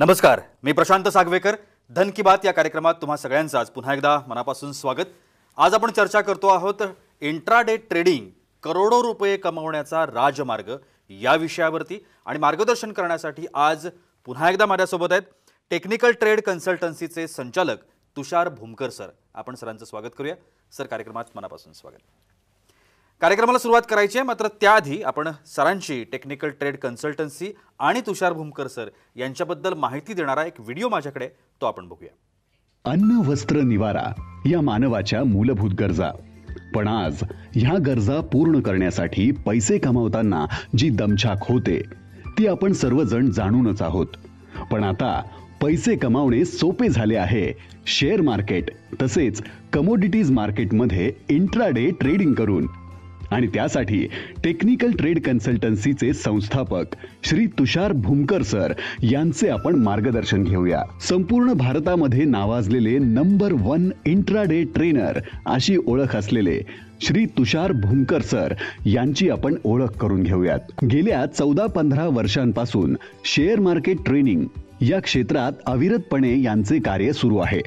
नमस्कार मी प्रशांत सागवेकर धन की बात या कार्यक्रमात तुम्हा सगळ्यांचं आज पुन्हा एकदा मनापासून स्वागत आज आपण चर्चा करतो आहोत इंट्राडे ट्रेडिंग करोडो रुपये कमवण्याचा राजमार्ग या विषयावरती आणि मार्गदर्शन करण्यासाठी आज पुन्हा एकदा माझ्यासोबत आहेत टेक्निकल ट्रेड कन्सल्टन्सीचे संचालक तुषार भूमकर सर आपण सरांचं स्वागत करूया सर कार्यक्रमात मनापासून स्वागत कार्यक्रमाला सुरुवात करायची आहे मात्र त्याआधी आपण सरांची टेक्निकल ट्रेड कन्सल्टन्सी आणि तुषार भूमकर सर यांच्याबद्दल माहिती देणारा एक व्हिडिओ माझ्याकडे तो आपण बघूया अन्न वस्त्र निवारा या मानवाच्या मूलभूत गरजा पण आज ह्या गरजा पूर्ण करण्यासाठी पैसे कमावताना जी दमछाक होते ती आपण सर्वजण जाणूनच आहोत पण आता पैसे कमावणे सोपे झाले आहे शेअर मार्केट तसेच कमोडिटीज मार्केटमध्ये इंट्राडे ट्रेडिंग करून आणि त्यासाठी टेक्निकल ट्रेड कन्सल्टन्सीचे संस्थापक श्री तुषार भूमकर सर यांचे आपण मार्गदर्शन घेऊया संपूर्ण भारतामध्ये नावाजलेले नंबर वन इंट्राडे ट्रेनर अशी ओळख असलेले श्री तुषार भूमकर सर यांची आपण ओळख करून घेऊयात गेल्या चौदा पंधरा वर्षांपासून शेअर मार्केट ट्रेनिंग या क्षेत्रात अविरतपणे यांचे कार्य सुरू आहे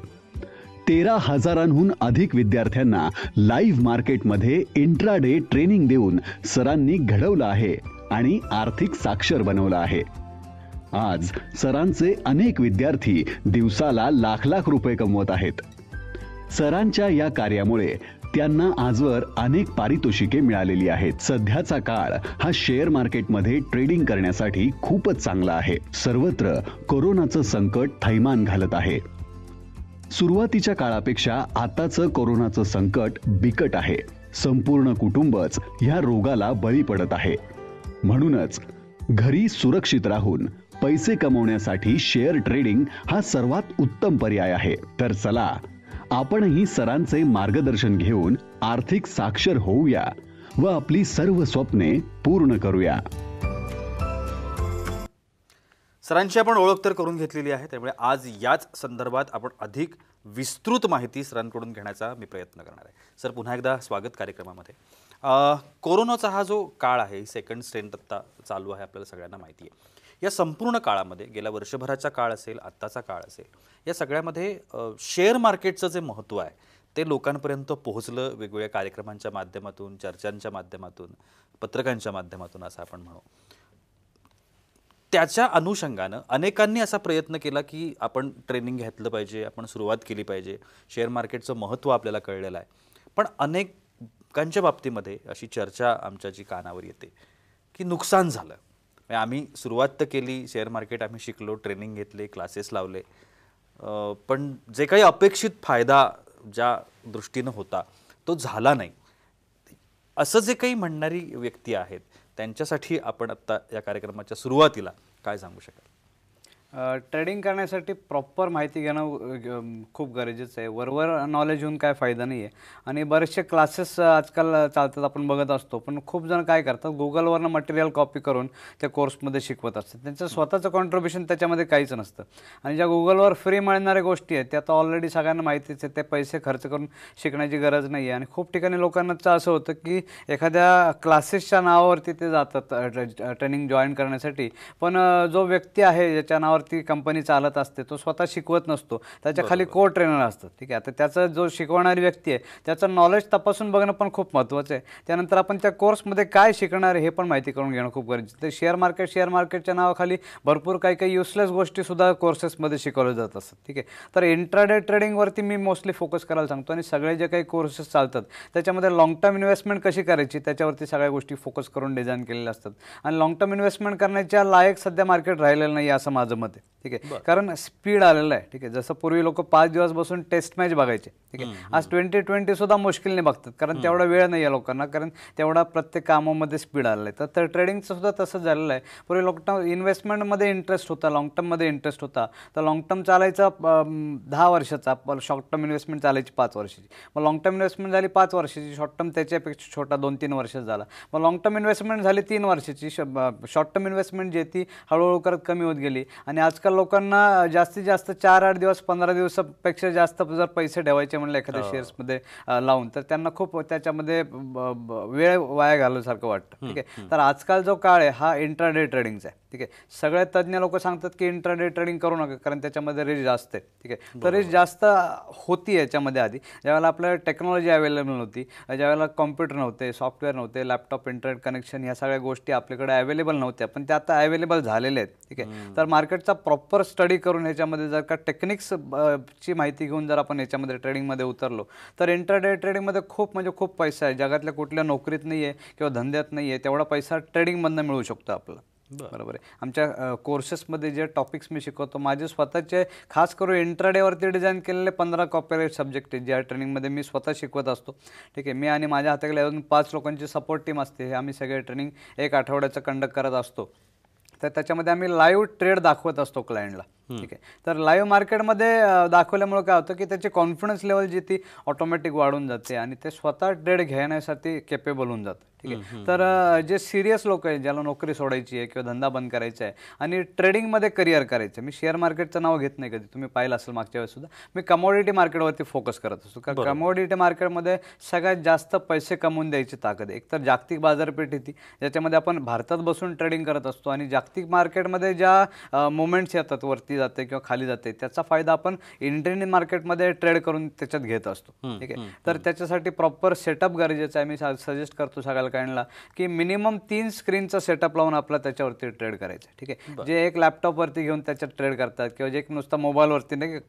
तेरा हजारांहून अधिक विद्यार्थ्यांना लाईव्ह मार्केटमध्ये इंट्राडे ट्रेनिंग देऊन सरांनी घडवलं आहे आणि आर्थिक साक्षर बनवलं आहे आज सरांचे अनेक विद्यार्थी दिवसाला लाख लाख रुपये कमवत आहेत सरांच्या या कार्यामुळे त्यांना आजवर अनेक पारितोषिके मिळालेली आहेत सध्याचा काळ हा शेअर मार्केटमध्ये ट्रेडिंग करण्यासाठी खूपच चांगला आहे सर्वत्र कोरोनाचं संकट थैमान घालत आहे सुरुवातीच्या काळापेक्षा आताचं कोरोनाचं संकट बिकट आहे संपूर्ण कुटुंबच ह्या रोगाला बळी पडत आहे म्हणूनच घरी सुरक्षित राहून पैसे कमवण्यासाठी शेअर ट्रेडिंग हा सर्वात उत्तम पर्याय आहे तर चला आपणही सरांचे मार्गदर्शन घेऊन आर्थिक साक्षर होऊया व आपली सर्व स्वप्ने पूर्ण करूया सरांची आपण ओळख तर करून घेतलेली आहे त्यामुळे आज याच संदर्भात आपण अधिक विस्तृत माहिती सरांकडून घेण्याचा मी प्रयत्न करणार आहे सर पुन्हा एकदा स्वागत कार्यक्रमामध्ये कोरोनाचा हा जो काळ आहे सेकंड स्ट्रेंथ आत्ता चालू आहे आपल्याला सगळ्यांना माहिती आहे या संपूर्ण काळामध्ये गेल्या वर्षभराचा काळ असेल आत्ताचा काळ असेल या सगळ्यामध्ये शेअर मार्केटचं जे महत्त्व आहे ते लोकांपर्यंत पोहोचलं वेगवेगळ्या कार्यक्रमांच्या माध्यमातून चर्चांच्या माध्यमातून पत्रकांच्या माध्यमातून असं आपण म्हणू त्याच्या अनुषंगानं अनेकांनी असा प्रयत्न केला की आपण ट्रेनिंग घेतलं पाहिजे आपण सुरुवात केली पाहिजे शेअर मार्केटचं महत्त्व आपल्याला कळलेलं आहे पण अनेकांच्या बाबतीमध्ये अशी चर्चा आमच्या जी कानावर येते की नुकसान झालं म्हणजे आम्ही सुरुवात तर केली शेअर मार्केट आम्ही शिकलो ट्रेनिंग घेतले क्लासेस लावले पण जे काही अपेक्षित फायदा ज्या दृष्टीनं होता तो झाला नाही असं जे काही म्हणणारी व्यक्ती आहेत त्यांच्यासाठी आपण आत्ता या कार्यक्रमाच्या सुरुवातीला काय सांगू शकाल ट्रेडिंग करण्यासाठी प्रॉपर माहिती घेणं खूप गरजेचं आहे वरवर नॉलेज होऊन काय फायदा नाही आहे आणि बरेचसे क्लासेस आजकाल चालतात आपण बघत असतो पण खूप जण काय करतात गुगलवरनं मटेरियल कॉपी करून त्या कोर्समध्ये शिकवत असतात त्यांचं स्वतःचं कॉन्ट्रीब्युशन त्याच्यामध्ये काहीच नसतं आणि ज्या गुगलवर फ्री मिळणाऱ्या गोष्टी आहेत त्या तर ऑलरेडी सगळ्यांना माहितीच आहे ते पैसे खर्च करून शिकण्याची गरज नाही आहे आणि खूप ठिकाणी लोकांनाच असं होतं की एखाद्या क्लासेसच्या नावावरती ते जातात ट्रेनिंग जॉईन करण्यासाठी पण जो व्यक्ती आहे ज्याच्या नावावर ती कंपनी चालत असते तो स्वतः शिकवत नसतो त्याच्या खाली को ट्रेनर असतो ठीक आहे तर त्याचा जो शिकवणारी व्यक्ती आहे त्याचं नॉलेज तपासून बघणं पण खूप महत्त्वाचं आहे त्यानंतर आपण त्या कोर्समध्ये काय शिकणार हे पण माहिती करून घेणं खूप गरजेचं तर शेअर मार्केट शेअर मार्केटच्या नावाखाली भरपूर काही काही युसलेस गोष्टीसुद्धा कोर्सेसमध्ये शिकवल्या जात असतात ठीक आहे तर इंट्राडे ट्रेडिंगवरती मी मोस्टली फोकस करायला सांगतो आणि सगळे जे काही कोर्सेस चालतात त्याच्यामध्ये लॉंग टर्म इन्व्हेस्टमेंट कशी करायची त्याच्यावरती सगळ्या गोष्टी फोकस करून डिझाईन केलेल्या असतात आणि लॉंग टर्म इन्व्हेस्टमेंट करण्याच्या लायक सध्या मार्केट राहिलेलं नाही असं माझं मत ठीक आहे कारण स्पीड आलेलं आहे ठीक आहे जसं पूर्वी लोक पाच दिवस बसून टेस्ट मॅच बघायचे ठीक आहे आज ट्वेंटी ट्वेंटी सुद्धा मुश्किलने बघतात कारण तेवढा वेळ नाही आहे लोकांना कारण तेवढा प्रत्येक कामामध्ये स्पीड आलेला आहे तर ट्रेडिंगचं सुद्धा तसं झालेलं आहे पूर्वी इन्व्हेस्टमेंट इन्व्हेस्टमेंटमध्ये इंटरेस्ट होता लाँग टर्ममध्ये इंटरेस्ट होता तर लाँग टर्म चालायचा दहा वर्षाचा शॉर्ट टर्म इन्व्हेस्टमेंट चालायची पाच वर्षाची मग लाँग टर्म इन्व्हेस्टमेंट झाली पाच वर्षाची शॉर्ट टर्म त्याच्यापेक्षा छोटा दोन तीन वर्ष झाला मग लाँग टर्म इन्व्हेस्टमेंट झाली तीन वर्षाची शॉर्ट टर्म इन्व्हेस्टमेंट जी ती हळूहळू करत कमी होत गेली आणि आजकाल लोकांना जास्तीत जास्त चार आठ दिवस पंधरा दिवसापेक्षा जास्त जर पैसे ठेवायचे म्हणलं एखाद्या हो. शेअर्समध्ये लावून तर त्यांना खूप त्याच्यामध्ये वेळ वाया घालवल्यासारखं वाटतं ठीक आहे तर आजकाल जो काळ आहे हा इंट्राडे ट्रेडिंगचा आहे ठीक आहे सगळे तज्ज्ञ लोक सांगतात की इंट्राडे ट्रेडिंग करू नका कारण त्याच्यामध्ये रिस्क जास्त आहे ठीक आहे तर रिस्क जास्त होती याच्यामध्ये आधी ज्यावेळेला आपल्याला टेक्नॉलॉजी अवेलेबल नव्हती ज्यावेळेला कॉम्प्युटर नव्हते सॉफ्टवेअर नव्हते लॅपटॉप इंटरनेट कनेक्शन ह्या सगळ्या गोष्टी आपल्याकडे अवेलेबल नव्हत्या पण त्या आता अवेलेबल झालेल्या आहेत ठीक आहे तर मार्केटचा याचा प्रॉपर स्टडी करून ह्याच्यामध्ये जर का टेक्निक्स ची माहिती घेऊन जर आपण याच्यामध्ये ट्रेडिंगमध्ये उतरलो तर इंटरडे ट्रेडिंगमध्ये खूप म्हणजे खूप पैसा आहे जगातल्या कुठल्या नोकरीत नाही आहे किंवा धंद्यात नाही आहे तेवढा पैसा ट्रेडिंगमधनं मिळू शकतो आपला बरोबर आहे आमच्या कोर्सेसमध्ये जे टॉपिक्स मी शिकवतो माझे स्वतःचे खास करून वरती डिझाईन केलेले पंधरा कॉपीराईट सब्जेक्ट आहेत ज्या ट्रेनिंगमध्ये मी स्वतः शिकवत असतो ठीक आहे मी आणि माझ्या हाताकडे अजून पाच लोकांची सपोर्ट टीम असते आम्ही सगळे ट्रेनिंग एक आठवड्याचं कंडक्ट करत असतो तर त्याच्यामध्ये आम्ही लाईव्ह ट्रेड दाखवत असतो क्लायंटला ठीक आहे तर लाईव्ह मार्केटमध्ये दाखवल्यामुळे काय होतं की त्याची कॉन्फिडन्स लेवल जी ती ऑटोमॅटिक वाढून जाते आणि ते स्वतः ट्रेड घेण्यासाठी केपेबल होऊन जातं ठीक आहे तर जे सिरियस लोक आहेत ज्याला नोकरी सोडायची आहे किंवा धंदा बंद करायचा आहे आणि ट्रेडिंगमध्ये करिअर करायचं मी शेअर मार्केटचं नाव घेत नाही कधी तुम्ही पाहिलं असेल मागच्या वेळेस सुद्धा मी कमोडिटी मार्केटवरती फोकस करत असतो कारण कमोडिटी मार्केटमध्ये सगळ्यात जास्त पैसे कमवून द्यायची ताकद आहे एकतर जागतिक बाजारपेठ येते ज्याच्यामध्ये आपण भारतात बसून ट्रेडिंग करत असतो आणि जागतिक मार्केटमध्ये ज्या मुवमेंट्स येतात वरती जाते किंवा खाली जाते त्याचा फायदा आपण इंडियन मार्केटमध्ये ट्रेड करून त्याच्यात घेत असतो ठीक आहे तर त्याच्यासाठी प्रॉपर सेटअप गरजेचं आहे मी सजेस्ट करतो सगळ्याला मार्केटला की मिनिमम तीन स्क्रीनचा सेटअप लावून आपला त्याच्यावरती ट्रेड करायचं ठीक आहे जे एक लॅपटॉपवरती घेऊन त्याच्यात ट्रेड करतात किंवा जे एक नुसतं मोबाईलवरती नाही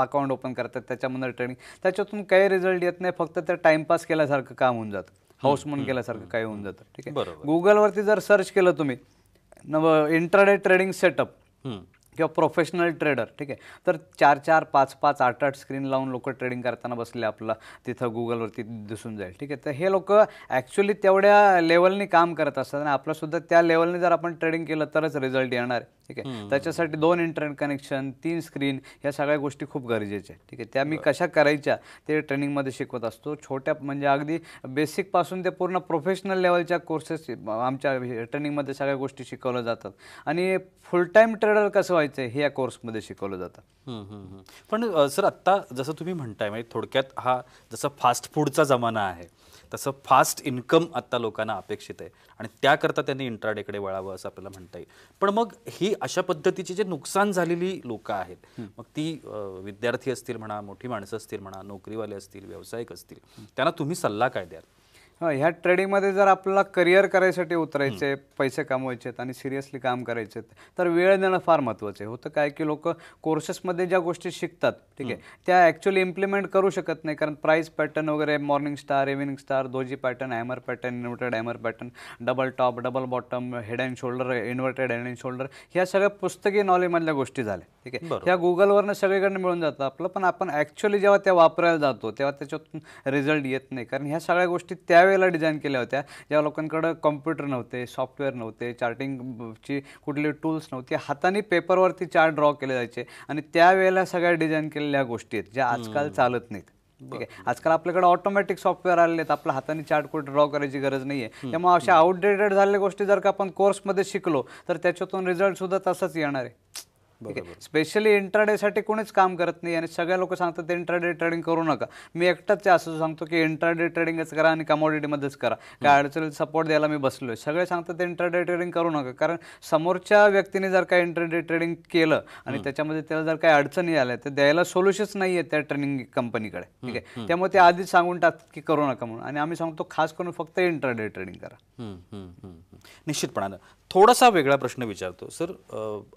अकाउंट ओपन करतात त्याच्यामध्ये ट्रेडिंग त्याच्यातून काही रिझल्ट येत नाही फक्त ते टाइमपास केल्यासारखं काम होऊन जातं हाऊस म्हणून केल्यासारखं काही होऊन जातं ठीक आहे गुगलवरती जर सर्च केलं तुम्ही इंट्राडे ट्रेडिंग सेटअप किंवा प्रोफेशनल ट्रेडर ठीक आहे तर चार चार पाच पाच आठ आठ स्क्रीन लावून लोक ट्रेडिंग करताना बसले आपलं तिथं गुगलवरती दिसून जाईल ठीक आहे तर हे लोक ॲक्च्युली तेवढ्या लेवलनी काम करत असतात आणि आपलंसुद्धा त्या लेवलने जर आपण ट्रेडिंग केलं तरच रिझल्ट येणार ठीक आहे त्याच्यासाठी दोन इंटरनेट कनेक्शन तीन स्क्रीन ह्या सगळ्या गोष्टी खूप गरजेच्या ठीक आहे त्या मी कशा करायच्या ते ट्रेनिंगमध्ये शिकवत असतो छोट्या म्हणजे अगदी बेसिकपासून ते पूर्ण प्रोफेशनल लेवलच्या कोर्सेस आमच्या ट्रेनिंगमध्ये सगळ्या गोष्टी शिकवल्या जातात आणि फुल टाईम ट्रेडर कसं व्हायचं हे या कोर्समध्ये शिकवलं जातं पण सर आत्ता जसं तुम्ही म्हणताय म्हणजे थोडक्यात हा जसं फास्ट फूडचा जमाना आहे तसं फास्ट इन्कम आत्ता लोकांना अपेक्षित आहे आणि त्याकरता त्यांनी इंट्राडेकडे वळावं असं आपल्याला म्हणता येईल पण मग ही अशा पद्धतीची जे नुकसान झालेली लोक आहेत मग ती विद्यार्थी असतील म्हणा मोठी माणसं असतील म्हणा नोकरीवाले असतील व्यावसायिक असतील त्यांना तुम्ही सल्ला काय द्याल ह्या ट्रेडिंगमध्ये जर आपल्याला करिअर करायसाठी उतरायचे पैसे कमवायचे आणि सिरियसली काम करायचे तर वेळ देणं फार महत्वाचं आहे होतं काय की लोक कोर्सेसमध्ये ज्या गोष्टी शिकतात ठीक आहे त्या ॲक्च्युली इम्प्लिमेंट करू शकत नाही कारण प्राईस पॅटर्न वगैरे morning star evening star doji pattern hammer pattern inverted hammer pattern double top double bottom head and shoulder inverted head and shoulder ह्या सगळ्या पुस्तकी नॉलेजमधल्या गोष्टी झाल्या ठीक आहे ह्या गुगलवरनं सगळीकडनं मिळून जातं आपलं पण आपण ॲक्च्युली जेव्हा त्या वापरायला जातो तेव्हा त्याच्यातून रिझल्ट येत नाही कारण ह्या सगळ्या गोष्टी त्यावेळेस त्यावेळेला डिझाईन केल्या होत्या ज्या लोकांकडं कॉम्प्युटर नव्हते सॉफ्टवेअर नव्हते चार्टिंगची कुठली टूल्स नव्हती हाताने पेपरवरती चार्ट ड्रॉ केले जायचे आणि त्यावेळेला सगळ्या डिझाईन केलेल्या गोष्टी आहेत ज्या आजकाल चालत नाहीत ठीक आहे आजकाल आपल्याकडे ऑटोमॅटिक सॉफ्टवेअर आलेले आहेत आपल्या हाताने चार्ट कोड ड्रॉ करायची गरज नाहीये त्यामुळे अशा आउटडेटेड झालेल्या गोष्टी जर का आपण कोर्समध्ये शिकलो तर त्याच्यातून रिझल्ट सुद्धा तसाच येणार आहे ठीक आहे स्पेशली इंट्राडेसाठी कोणीच काम करत नाही आणि सगळ्या लोक सांगतात इंट्राडे ट्रेडिंग करू नका मी एकटाच असं सांगतो की इंट्राडे ट्रेडिंगच करा आणि कमोडिटी मध्येच करा काय अडचणी सपोर्ट द्यायला मी बसलो सगळे सांगतात इंट्राडे ट्रेडिंग करू नका कारण समोरच्या व्यक्तीने जर काय इंट्राडे ट्रेडिंग केलं आणि त्याच्यामध्ये त्याला जर काही अडचणी आल्या तर द्यायला सोल्युशन नाही त्या ट्रेनिंग कंपनीकडे ठीक आहे त्यामुळे ते आधीच सांगून टाकतात की करू नका म्हणून आणि आम्ही सांगतो खास करून फक्त इंट्राडे ट्रेडिंग करा निश्चितपणानं थोडासा वेगळा प्रश्न विचारतो सर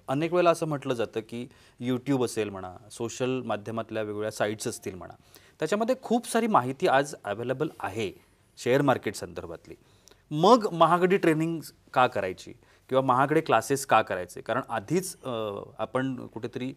अनेक वेळा असं म्हटलं जातं की यूट्यूब असेल म्हणा सोशल माध्यमातल्या वेगवेगळ्या साईट्स असतील म्हणा त्याच्यामध्ये खूप सारी माहिती आज अवेलेबल आहे शेअर मार्केट संदर्भातली मग महागडी ट्रेनिंग का करायची किंवा महागडे क्लासेस का करायचे कारण आधीच आपण कुठेतरी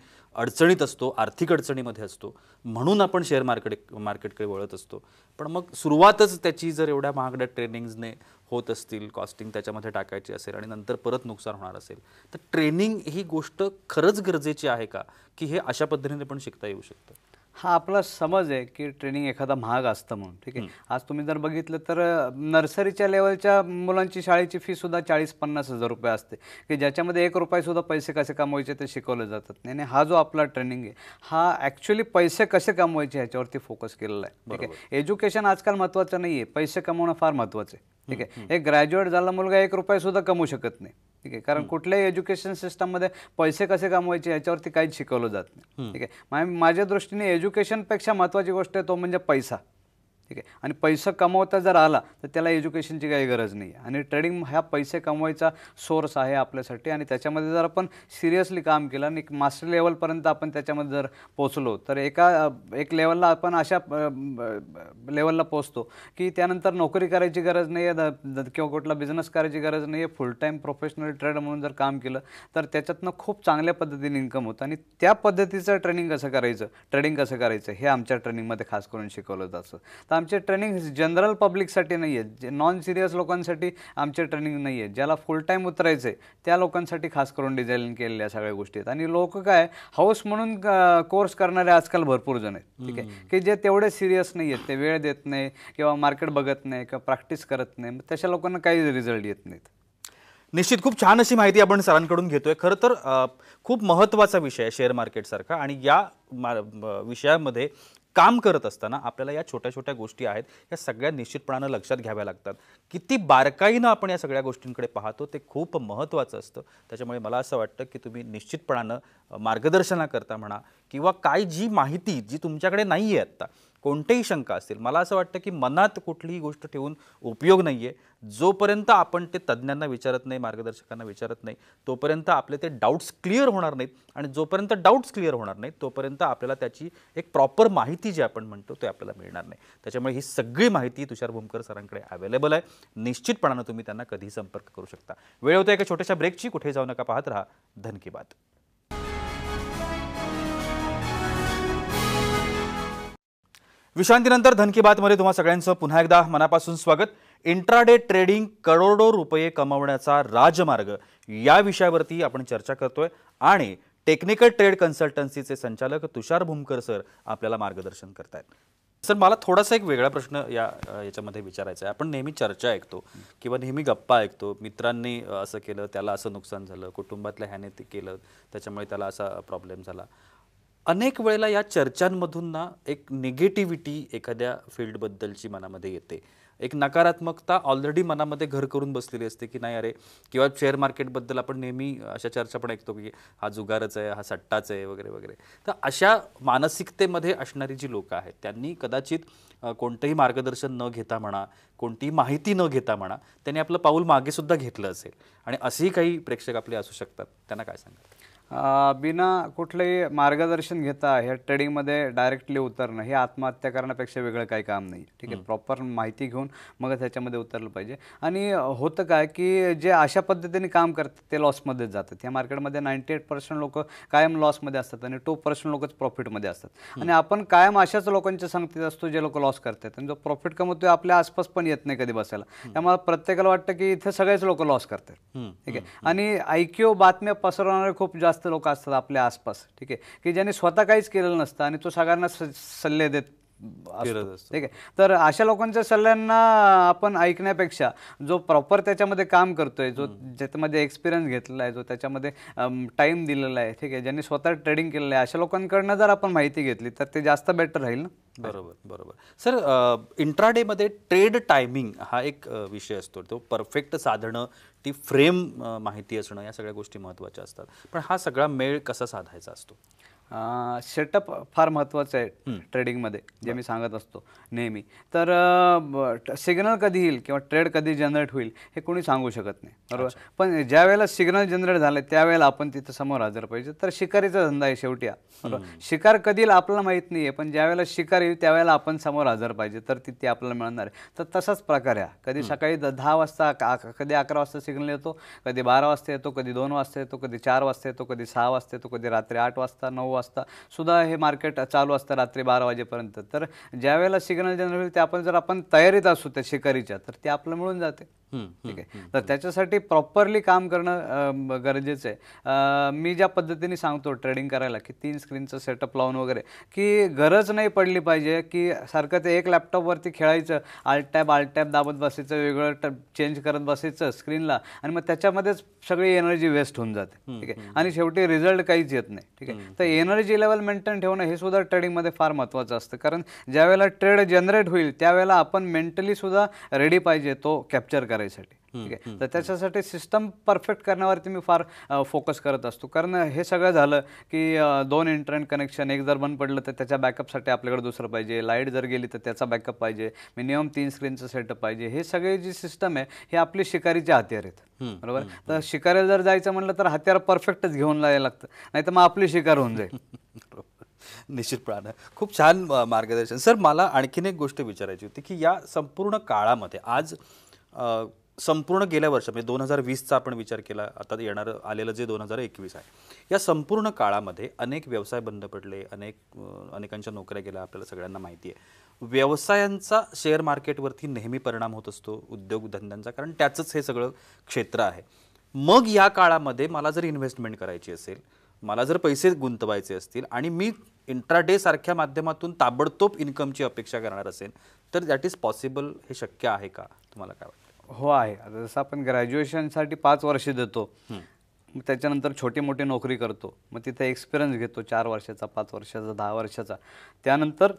अडचणीत असतो आर्थिक अडचणीमध्ये असतो म्हणून आपण शेअर मार्केट मार्केटकडे वळत असतो पण मग सुरुवातच त्याची जर एवढ्या महागड्या ट्रेनिंग्जने होत असतील कॉस्टिंग त्याच्यामध्ये टाकायची असेल आणि नंतर परत नुकसान होणार असेल तर ट्रेनिंग ही गोष्ट खरंच गरजेची आहे का की हे अशा पद्धतीने पण शिकता येऊ शकतं हा आपला समज आहे की ट्रेनिंग एखादा महाग असतं म्हणून ठीक आहे आज तुम्ही जर बघितलं तर नर्सरीच्या लेवलच्या मुलांची शाळेची फी सुद्धा चाळीस पन्नास हजार रुपये असते की ज्याच्यामध्ये एक रुपये सुद्धा पैसे कसे कमवायचे ते शिकवले जातात आणि हा जो आपला ट्रेनिंग आहे हा ॲक्च्युली पैसे कसे कमवायचे ह्याच्यावरती फोकस केलेला आहे ठीक आहे एज्युकेशन आजकाल महत्त्वाचं नाही पैसे कमवणं फार महत्त्वाचं आहे ठीक आहे एक ग्रॅज्युएट झाला मुलगा एक रुपये सुद्धा कमवू शकत नाही ठीक आहे कारण कुठल्याही एज्युकेशन सिस्टममध्ये पैसे कसे कमवायचे याच्यावरती काहीच शिकवलं जात नाही ठीक आहे माझ्या दृष्टीने एज्युकेशनपेक्षा महत्वाची गोष्ट आहे तो म्हणजे पैसा ठीक आहे आणि पैसे कमवता जर आला तर त्याला एज्युकेशनची काही गरज नाही आणि ट्रेडिंग हा पैसे कमवायचा सोर्स आहे आपल्यासाठी आणि त्याच्यामध्ये जर आपण सिरियसली काम केलं आणि एक मास्टर लेवलपर्यंत आपण त्याच्यामध्ये जर पोचलो तर एका एक लेवलला आपण अशा लेवलला पोचतो की त्यानंतर नोकरी करायची गरज नाही आहे किंवा कुठला बिझनेस करायची गरज नाही आहे फुल टाईम प्रोफेशनल ट्रेड म्हणून जर काम केलं तर त्याच्यातनं खूप चांगल्या पद्धतीने इन्कम होतं आणि त्या पद्धतीचं ट्रेनिंग कसं करायचं ट्रेडिंग कसं करायचं हे आमच्या ट्रेनिंगमध्ये खास करून शिकवलं जातं तर आमचे ट्रेनिंग जनरल पब्लिकसाठी नाही आहेत जे नॉन सिरियस लोकांसाठी आमचे ट्रेनिंग नाही आहेत ज्याला फुल टाईम उतरायचं आहे त्या लोकांसाठी खास करून डिझाईन केलेल्या सगळ्या गोष्टी आहेत आणि लोक काय हाऊस म्हणून कोर्स करणारे आजकाल भरपूर जण आहेत ठीक आहे की जे तेवढे सिरियस नाही आहेत ते वेळ देत नाही किंवा मार्केट बघत नाही किंवा प्रॅक्टिस करत नाही मग तशा लोकांना काही रिझल्ट येत नाहीत निश्चित खूप छान अशी माहिती आपण सरांकडून घेतोय खरं तर खूप महत्वाचा विषय आहे शेअर सारखा आणि या विषयामध्ये काम करत असताना आपल्याला या छोट्या छोट्या गोष्टी आहेत या सगळ्या निश्चितपणानं लक्षात घ्याव्या लागतात किती बारकाईनं आपण या सगळ्या गोष्टींकडे पाहतो ते खूप महत्त्वाचं असतं त्याच्यामुळे मला असं वाटतं की तुम्ही निश्चितपणानं मार्गदर्शनाकरता म्हणा किंवा काय जी माहिती जी तुमच्याकडे नाही आहे आत्ता कोणतेही शंका असतील मला असं वाटतं की मनात कुठलीही गोष्ट ठेवून उपयोग नाही आहे जोपर्यंत आपण ते तज्ज्ञांना विचारत नाही मार्गदर्शकांना विचारत नाही तोपर्यंत आपले ते डाऊट्स क्लिअर होणार नाहीत आणि जोपर्यंत डाऊट्स क्लिअर होणार नाहीत तोपर्यंत आपल्याला त्याची एक प्रॉपर माहिती जी आपण म्हणतो ते आपल्याला मिळणार नाही त्याच्यामुळे ही सगळी माहिती तुषार भूमकर सरांकडे अवेलेबल आहे निश्चितपणानं तुम्ही त्यांना कधीही संपर्क करू शकता वेळ होता एका छोट्याशा ब्रेकची कुठे जाऊ नका पाहत राहा धन विश्रांतीनंतर धनकी बातमध्ये तुम्हा सगळ्यांचं पुन्हा एकदा मनापासून स्वागत इंट्राडे ट्रेडिंग करोडो रुपये कमवण्याचा राजमार्ग या विषयावरती आपण चर्चा करतोय आणि टेक्निकल ट्रेड कन्सल्टन्सीचे संचालक तुषार भूमकर सर आपल्याला मार्गदर्शन करतायत सर मला थोडासा एक वेगळा प्रश्न या याच्यामध्ये विचारायचा आहे आपण नेहमी चर्चा ऐकतो किंवा नेहमी गप्पा ऐकतो मित्रांनी असं केलं त्याला असं नुकसान झालं कुटुंबातल्या ह्याने ते केलं त्याच्यामुळे त्याला असा प्रॉब्लेम झाला अनेक वेळेला या चर्चांमधून ना एक निगेटिव्हिटी एखाद्या फील्डबद्दलची मनामध्ये येते एक नकारात्मकता ऑलरेडी मनामध्ये घर करून बसलेली असते की नाही अरे किंवा शेअर मार्केटबद्दल आपण नेहमी अशा चर्चा पण ऐकतो की हा जुगारच आहे हा सट्टाच आहे वगैरे वगैरे तर अशा मानसिकतेमध्ये असणारी जी लोकं आहेत त्यांनी कदाचित कोणतंही मार्गदर्शन न घेता म्हणा कोणतीही माहिती न घेता म्हणा त्यांनी आपलं पाऊल मागेसुद्धा घेतलं असेल आणि असेही काही प्रेक्षक आपले असू शकतात त्यांना काय सांगा बिना कुठलंही मार्गदर्शन घेता ह्या ट्रेडिंगमध्ये डायरेक्टली उतरणं हे आत्महत्या करण्यापेक्षा वेगळं काही काम नाही ठीक आहे प्रॉपर माहिती घेऊन मग त्याच्यामध्ये उतरलं पाहिजे आणि होतं काय की जे अशा पद्धतीने काम करतात ते लॉसमध्येच जातात या मार्केटमध्ये नाईंटी एट पर्सेंट लोक कायम लॉसमध्ये असतात आणि टू पर्सेंट लोकच प्रॉफिटमध्ये असतात आणि आपण कायम अशाच लोकांच्या संगतीत असतो जे लोक लॉस करतात आणि जो प्रॉफिट कमवतो आपल्या आसपास पण येत नाही कधी बसायला त्यामुळे प्रत्येकाला वाटतं की इथे सगळेच लोक लॉस करतात ठीक आहे आणि आयक्यू बातम्या पसरवणारे खूप जास्त जास्त लोक असतात आपल्या आसपास ठीक आहे की ज्याने स्वतः काहीच केलेलं नसतं आणि तो सगळ्यांना स सल्ले देत ठीक आहे तर अशा लोकांच्या सल्ल्यांना आपण ऐकण्यापेक्षा जो प्रॉपर त्याच्यामध्ये काम करतोय जो ज्याच्यामध्ये एक्सपिरियन्स घेतलेला आहे जो त्याच्यामध्ये टाइम दिलेला आहे ठीक आहे ज्यांनी स्वतः ट्रेडिंग केलेलं आहे अशा लोकांकडनं जर आपण माहिती घेतली तर ते जास्त बेटर राहील ना बरोबर बरोबर सर मध्ये ट्रेड टायमिंग हा एक विषय असतो तो परफेक्ट साधणं ती फ्रेम माहिती असणं या सगळ्या गोष्टी महत्त्वाच्या असतात पण हा सगळा मेळ कसा साधायचा असतो सेटअप फार महत्त्वाचं आहे ट्रेडिंगमध्ये जे मी सांगत असतो नेहमी तर सिग्नल कधी येईल किंवा ट्रेड कधी जनरेट होईल हे कोणी सांगू शकत नाही बरोबर पण ज्या वेळेला सिग्नल जनरेट झाले त्यावेळेला आपण तिथं समोर हजर पाहिजे तर शिकारीचा धंदा आहे शेवटी बरोबर शिकार कधी आपल्याला माहीत नाही आहे पण ज्या वेळेला शिकार येईल त्यावेळेला आपण समोर हजर पाहिजे तर तिथे आपल्याला मिळणार आहे तर तसाच प्रकार आहे कधी सकाळी दहा वाजता कधी अकरा वाजता सिग्नल येतो कधी बारा वाजता येतो कधी दोन वाजता येतो कधी चार वाजता येतो कधी सहा वाजता येतो कधी रात्री आठ वाजता नऊ वाजता वाजता सुद्धा हे मार्केट चालू असतं रात्री बारा वाजेपर्यंत तर ज्या वेळेला सिग्नल जनरल होईल ते आपण जर आपण तयारीत असू त्या शिकारीच्या तर ते आपलं मिळून जाते ठीक आहे तर त्याच्यासाठी प्रॉपरली काम करणं गरजेचं आहे मी ज्या पद्धतीने सांगतो ट्रेडिंग करायला की तीन स्क्रीनचं सेटअप लावून वगैरे की गरज नाही पडली पाहिजे की सारखं ते एक लॅपटॉपवरती खेळायचं आल्ट टॅब टॅब दाबत बसायचं वेगळं टॅप चेंज करत बसायचं स्क्रीनला आणि मग त्याच्यामध्येच सगळी एनर्जी वेस्ट होऊन जाते ठीक आहे आणि शेवटी रिझल्ट काहीच येत नाही ठीक आहे तर एनर्जी एनर्जी लेवल मेंटेन ठेवणं हे सुद्धा ट्रेडिंगमध्ये फार महत्त्वाचं असतं कारण ज्यावेळेला ट्रेड जनरेट होईल त्यावेळेला आपण मेंटली सुद्धा रेडी पाहिजे तो कॅप्चर करायसाठी ठीक आहे तर त्याच्यासाठी सिस्टम परफेक्ट करण्यावरती मी फार फोकस करत असतो कारण हे सगळं झालं की दोन इंटरनेट कनेक्शन एक जर बंद पडलं तर त्याच्या बॅकअपसाठी आपल्याकडे दुसरं पाहिजे लाईट जर गेली तर त्याचा बॅकअप पाहिजे मिनिमम तीन स्क्रीनचं सेटअप पाहिजे हे सगळे जी सिस्टम आहे हे आपली शिकारीचे हत्यार आहेत बरोबर तर शिकारीला जर जायचं म्हटलं तर हत्यार परफेक्टच घेऊन जायला लागतं नाही तर मग आपली शिकार होऊन जाईल निश्चितपणानं खूप छान मार्गदर्शन सर मला आणखीन एक गोष्ट विचारायची होती की या संपूर्ण काळामध्ये आज संपूर्ण गेल्या वर्ष म्हणजे दोन हजार वीसचा आपण विचार केला आता येणारं आलेलं जे दोन हजार एकवीस आहे या संपूर्ण काळामध्ये अनेक व्यवसाय बंद पडले अनेक अनेकांच्या नोकऱ्या गेल्या आपल्याला सगळ्यांना माहिती आहे व्यवसायांचा शेअर मार्केटवरती नेहमी परिणाम होत असतो उद्योगधंद्यांचा कारण त्याचंच हे सगळं क्षेत्र आहे मग या काळामध्ये मला जर इन्व्हेस्टमेंट करायची असेल मला जर पैसे गुंतवायचे असतील आणि मी इंट्राडे सारख्या माध्यमातून ताबडतोब इन्कमची अपेक्षा करणार असेल तर दॅट इज पॉसिबल हे शक्य आहे का तुम्हाला काय वाटतं हो आहे आता जसं आपण ग्रॅज्युएशनसाठी पाच वर्ष देतो मग त्याच्यानंतर छोटी मोठी नोकरी करतो मग तिथे एक्सपिरियन्स घेतो चार वर्षाचा पाच वर्षाचा दहा वर्षाचा त्यानंतर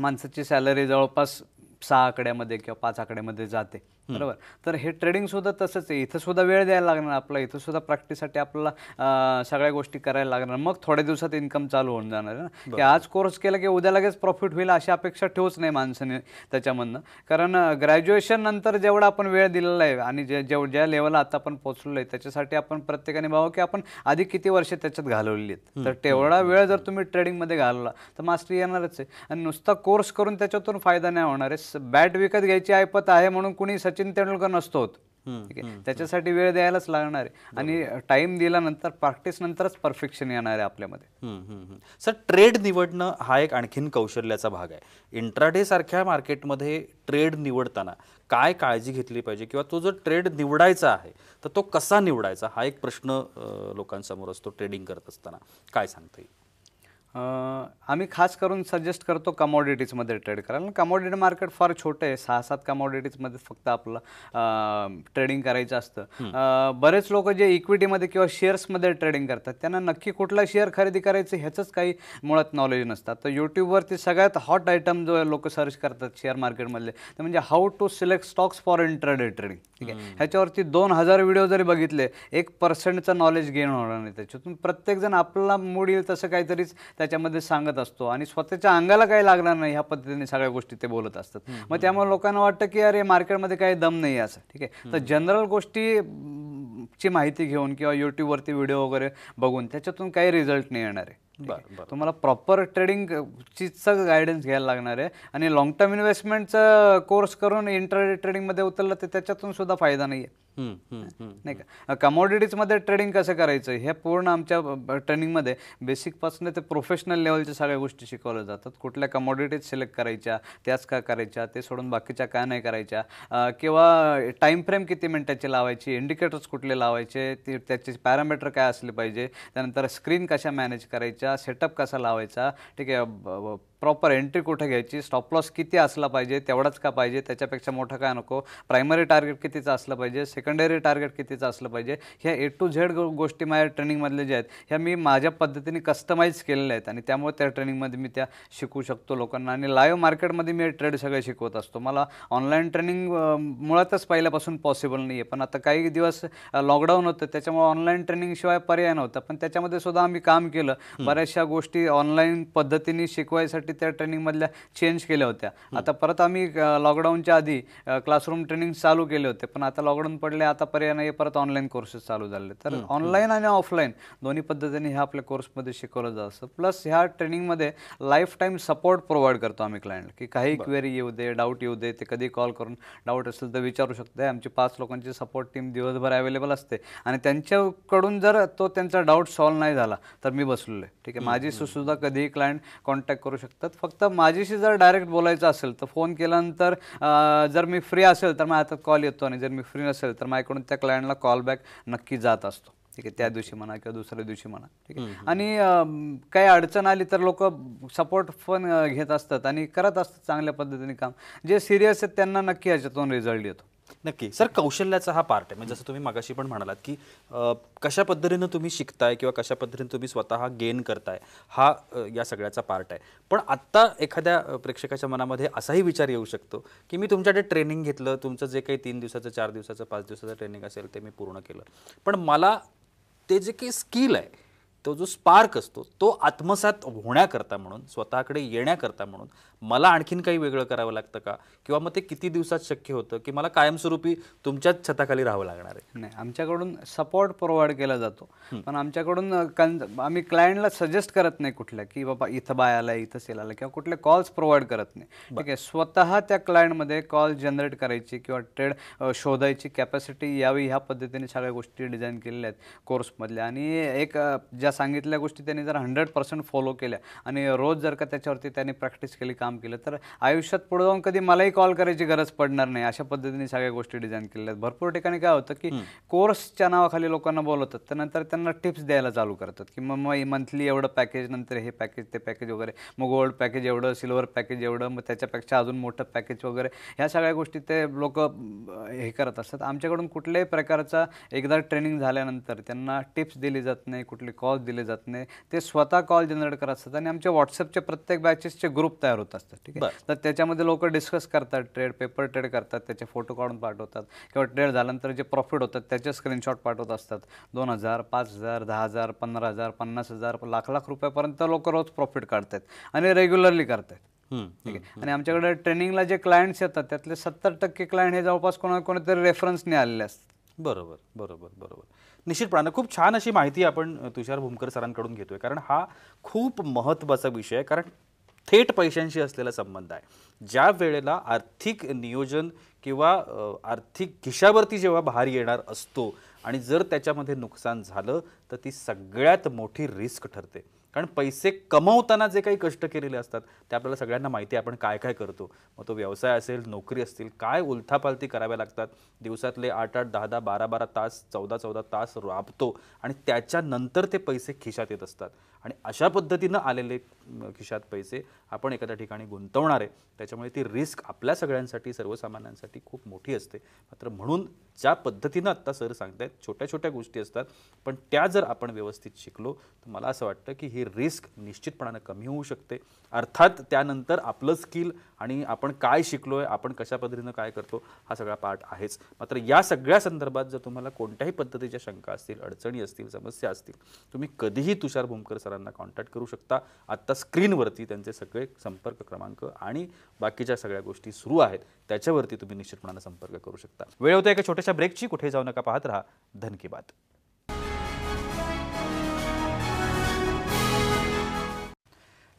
माणसाची सॅलरी जवळपास सहा आकड्यामध्ये किंवा पाच आकड्यामध्ये जाते बरोबर तर हे ट्रेडिंग सुद्धा तसंच आहे इथं सुद्धा वेळ द्यायला लागणार आपला इथं सुद्धा प्रॅक्टिससाठी आपल्याला सगळ्या गोष्टी करायला लागणार मग थोड्या दिवसात इन्कम चालू होऊन जाणार ना की आज कोर्स केला की उद्या लगेच प्रॉफिट होईल अशी अपेक्षा ठेवूच नाही माणसाने त्याच्यामधनं कारण ग्रॅज्युएशन नंतर जेवढा आपण वेळ दिलेला आहे आणि जे ज्या लेवलला आता आपण पोहोचलो आहे त्याच्यासाठी आपण प्रत्येकाने भाव की आपण आधी किती वर्ष त्याच्यात घालवलेली आहेत तर तेवढा वेळ जर तुम्ही ट्रेडिंगमध्ये घालवला तर मास्टर येणारच आहे आणि नुसता कोर्स करून त्याच्यातून फायदा नाही होणार आहे बॅट विकत घ्यायची ऐपत आहे म्हणून कुणी सचिन तेंडुलकर नसतो ठीक आहे त्याच्यासाठी वेळ द्यायलाच लागणार आहे आणि टाइम दिल्यानंतर प्रॅक्टिस नंतरच परफेक्शन येणार आहे आपल्यामध्ये सर ट्रेड निवडणं हा एक आणखीन कौशल्याचा भाग आहे इंट्राडे सारख्या मार्केटमध्ये ट्रेड निवडताना काय काळजी घेतली पाहिजे किंवा तो जो ट्रेड निवडायचा आहे तर तो कसा निवडायचा हा एक प्रश्न लोकांसमोर असतो ट्रेडिंग करत असताना काय सांगता येईल आम्ही खास करून सजेस्ट करतो कमॉडिटीजमध्ये ट्रेड कारण कमॉडिटी मार्केट फार छोटं आहे सहा सात कमॉडिटीजमध्ये फक्त आपलं ट्रेडिंग करायचं असतं बरेच लोक जे इक्विटीमध्ये किंवा शेअर्समध्ये ट्रेडिंग करतात त्यांना नक्की कुठला शेअर खरेदी करायचं ह्याचंच काही मुळात नॉलेज नसतात तर यूट्यूबवरती सगळ्यात हॉट आयटम जो लोक सर्च करतात शेअर मार्केटमधले ते म्हणजे how to select stocks for intraday trading ठीक आहे ह्याच्यावरती दोन हजार व्हिडिओ जरी बघितले एक पर्सेंटचं नॉलेज गेन होणार नाही त्याच्यातून प्रत्येकजण आपला मूड येईल तसं काहीतरीच त्या त्याच्यामध्ये सांगत असतो आणि स्वतःच्या अंगाला काही लागणार नाही ह्या पद्धतीने सगळ्या गोष्टी ते बोलत असतात मग त्यामुळे लोकांना वाटतं की अरे मार्केटमध्ये काही दम नाही असं ठीक आहे तर जनरल गोष्टी ची माहिती घेऊन किंवा युट्यूबवरती व्हिडिओ वगैरे बघून त्याच्यातून काही रिझल्ट नाही येणार आहे तुम्हाला प्रॉपर ट्रेडिंग चीच गायडन्स घ्यायला लागणार आहे आणि लॉंग टर्म इन्व्हेस्टमेंटचा कोर्स करून इंटर ट्रेडिंगमध्ये उतरलं तर त्याच्यातून सुद्धा फायदा नाही नाही का कमोडिटीजमध्ये ट्रेडिंग कसं करायचं हे पूर्ण आमच्या ट्रेनिंगमध्ये बेसिकपासून ते प्रोफेशनल लेवलच्या सगळ्या गोष्टी शिकवल्या जातात कुठल्या कमोडिटीज सिलेक्ट करायच्या त्याच का करायच्या ते सोडून बाकीच्या काय नाही करायच्या किंवा टाईम फ्रेम किती मिनटाची लावायची इंडिकेटर्स कुठले लावायचे ते त्याचे पॅरामीटर काय असले पाहिजे त्यानंतर स्क्रीन कशा मॅनेज करायच्या सेटअप कसा लावायचा ठीक आहे प्रॉपर एंट्री कुठे घ्यायची स्टॉप लॉस किती असला पाहिजे तेवढाच का पाहिजे त्याच्यापेक्षा मोठा काय नको प्रायमरी टार्गेट कितीचं असलं पाहिजे सेकंडरी टार्गेट कितीचं असलं पाहिजे ह्या ए टू झेड गोष्टी माझ्या ट्रेनिंगमधले ज्या आहेत ह्या मी माझ्या पद्धतीने कस्टमाइज केलेल्या आहेत आणि त्यामुळे त्या ट्रेनिंगमध्ये मी त्या शिकू शकतो लोकांना आणि लाईव्ह मार्केटमध्ये मी ट्रेड सगळे शिकवत असतो मला ऑनलाईन ट्रेनिंग मुळातच पहिल्यापासून पॉसिबल नाही आहे पण आता काही दिवस लॉकडाऊन होतं त्याच्यामुळे ऑनलाईन ट्रेनिंगशिवाय पर्याय नव्हता पण त्याच्यामध्ये सुद्धा आम्ही काम केलं बऱ्याचशा गोष्टी ऑनलाईन पद्धतीने शिकवायसाठी त्या ट्रेनिंगमधल्या चेंज केल्या होत्या आता परत आम्ही लॉकडाऊनच्या आधी क्लासरूम ट्रेनिंग चालू केले होते पण आता लॉकडाऊन पडले आता पर्याय नाही परत ऑनलाईन कोर्सेस चालू झाले तर ऑनलाईन आणि ऑफलाईन दोन्ही पद्धतीने ह्या आपल्या कोर्समध्ये शिकवलं जातं प्लस ह्या ट्रेनिंगमध्ये लाईफ टाईम सपोर्ट प्रोव्हाइड करतो आम्ही क्लायंट की काही क्वेरी येऊ दे डाऊट येऊ दे ते कधी कॉल करून डाऊट असेल तर विचारू शकते आमची पाच लोकांची सपोर्ट टीम दिवसभर अवेलेबल असते आणि त्यांच्याकडून जर तो त्यांचा डाऊट सॉल्व्ह नाही झाला तर मी बसलो आहे ठीक आहे माझी सुद्धा कधीही क्लायंट कॉन्टॅक्ट करू शकते तर फक्त माझ्याशी जर डायरेक्ट बोलायचं असेल तर फोन केल्यानंतर जर मी फ्री असेल तर माझ्या हातात कॉल येतो आणि जर मी फ्री नसेल तर माझ्याकडून त्या क्लायंटला कॉल बॅक नक्की जात असतो ठीक आहे त्या दिवशी म्हणा किंवा दुसऱ्या दिवशी म्हणा ठीक आहे आणि काही अडचण आली तर लोक सपोर्ट पण घेत असतात आणि करत असतात चांगल्या पद्धतीने काम जे सिरियस आहेत त्यांना नक्की ह्याच्यातून रिझल्ट येतो नक्की सर कौशल्याचा हा पार्ट आहे म्हणजे जसं तुम्ही मागाशी पण म्हणालात की कशा पद्धतीनं तुम्ही शिकताय किंवा कशा पद्धतीनं तुम्ही स्वतः गेन करताय हा या सगळ्याचा पार्ट आहे पण आत्ता एखाद्या प्रेक्षकाच्या मनामध्ये असाही विचार येऊ शकतो की मी तुमच्याकडे ट्रेनिंग घेतलं तुमचं जे काही तीन दिवसाचं चार दिवसाचं पाच दिवसाचं ट्रेनिंग असेल ते मी पूर्ण केलं पण मला ते जे काही स्किल आहे तो जो स्पार्क असतो तो आत्मसात होण्याकरता म्हणून स्वतःकडे येण्याकरता म्हणून मला आणखीन काही वेगळं करावं लागतं का किंवा मग ते किती दिवसात शक्य होतं की मला कायमस्वरूपी तुमच्याच छताखाली राहावं लागणार आहे नाही आमच्याकडून सपोर्ट प्रोव्हाइड केला जातो पण आमच्याकडून आम्ही क्लायंटला सजेस्ट करत नाही कुठल्या की बाबा इथं बाय बायाला इथं सेल आला किंवा कुठले कॉल्स प्रोव्हाइड करत नाही ठीक आहे स्वतः त्या क्लायंटमध्ये कॉल जनरेट करायची किंवा ट्रेड शोधायची कॅपॅसिटी यावी ह्या पद्धतीने सगळ्या गोष्टी डिझाईन केलेल्या आहेत कोर्समधल्या आणि एक ज्या सांगितल्या गोष्टी त्यांनी जर हंड्रेड पर्सेंट फॉलो केल्या आणि रोज जर का त्याच्यावरती त्यांनी प्रॅक्टिस केली काम केलं तर आयुष्यात पुढे जाऊन कधी मलाही कॉल करायची गरज पडणार नाही अशा पद्धतीने सगळ्या गोष्टी डिझाईन केल्या आहेत भरपूर ठिकाणी काय होतं की कोर्सच्या नावाखाली लोकांना बोलवतात त्यानंतर त्यांना टिप्स द्यायला चालू करतात की मग मग मंथली एवढं पॅकेज नंतर हे पॅकेज ते पॅकेज वगैरे मग गोल्ड पॅकेज एवढं सिल्वर पॅकेज एवढं मग त्याच्यापेक्षा अजून मोठं पॅकेज वगैरे ह्या सगळ्या गोष्टी ते लोक हे करत असतात आमच्याकडून कुठल्याही प्रकारचा एकदा ट्रेनिंग झाल्यानंतर त्यांना टिप्स दिली जात नाही कुठले कॉल दिले जात नाही ते स्वतः कॉल जनरेट करत असतात आणि आमच्या व्हॉट्सअपचे प्रत्येक बॅचेसचे ग्रुप तयार होत असतात ठीक आहे तर त्याच्यामध्ये लोक डिस्कस करतात ट्रेड पेपर ट्रेड करतात त्याचे फोटो काढून पाठवतात किंवा ट्रेड झाल्यानंतर जे प्रॉफिट होतात त्याचे स्क्रीनशॉट पाठवत असतात दोन हजार पाच हजार दहा हजार पंधरा हजार पन्नास हजार लाख लाख रुपयापर्यंत लोक रोज प्रॉफिट काढतात आणि रेग्युलरली करतात ठीक आहे आणि आमच्याकडे ट्रेनिंगला जे क्लायंट्स येतात त्यातले सत्तर टक्के क्लायंट हे जवळपास कोणा कोणीतरी रेफरन्सने आलेले असतात बरोबर बरोबर बरोबर निश्चितपणानं खूप छान अशी माहिती आपण तुषार भूमकर सरांकडून घेतोय कारण हा खूप महत्त्वाचा विषय आहे कारण थेट पैशांशी असलेला संबंध आहे ज्या वेळेला आर्थिक नियोजन किंवा आर्थिक खिशावरती जेव्हा भार येणार असतो आणि जर त्याच्यामध्ये नुकसान झालं तर ती सगळ्यात मोठी रिस्क ठरते कारण पैसे कमवताना जे काही कष्ट केलेले असतात ते आपल्याला सगळ्यांना माहिती आहे आपण काय काय करतो मग तो व्यवसाय असेल नोकरी असतील काय उलथापालती कराव्या लागतात दिवसातले आठ आठ दहा दहा बारा बारा तास चौदा चौदा तास राबतो आणि त्याच्यानंतर ते पैसे खिशात येत असतात आणि अशा पद्धतीनं आलेले खिशात पैसे आपण एखाद्या ठिकाणी गुंतवणार आहे त्याच्यामुळे ती रिस्क आपल्या सगळ्यांसाठी सर्वसामान्यांसाठी खूप मोठी असते मात्र म्हणून ज्या पद्धतीनं आत्ता सर सांगतायत छोट्या छोट्या गोष्टी असतात पण त्या जर आपण व्यवस्थित शिकलो तर मला असं वाटतं की ही रिस्क निश्चितपणानं कमी होऊ शकते अर्थात त्यानंतर आपलं स्किल आणि आपण काय शिकलो आहे आपण कशा पद्धतीनं काय करतो हा सगळा पाठ आहेच मात्र या सगळ्या संदर्भात जर तुम्हाला कोणत्याही पद्धतीच्या शंका असतील अडचणी असतील समस्या असतील तुम्ही कधीही तुषार भूमकर सरांना कॉन्टॅक्ट करू शकता आत्ता स्क्रीनवरती त्यांचे सगळे संपर्क क्रमांक आणि बाकीच्या सगळ्या गोष्टी सुरू आहेत त्याच्यावरती तुम्ही निश्चितपणानं संपर्क करू शकता वेळ होत्या एका छोट्याशा ब्रेकची कुठे जाऊ नका पाहत राहा धन बात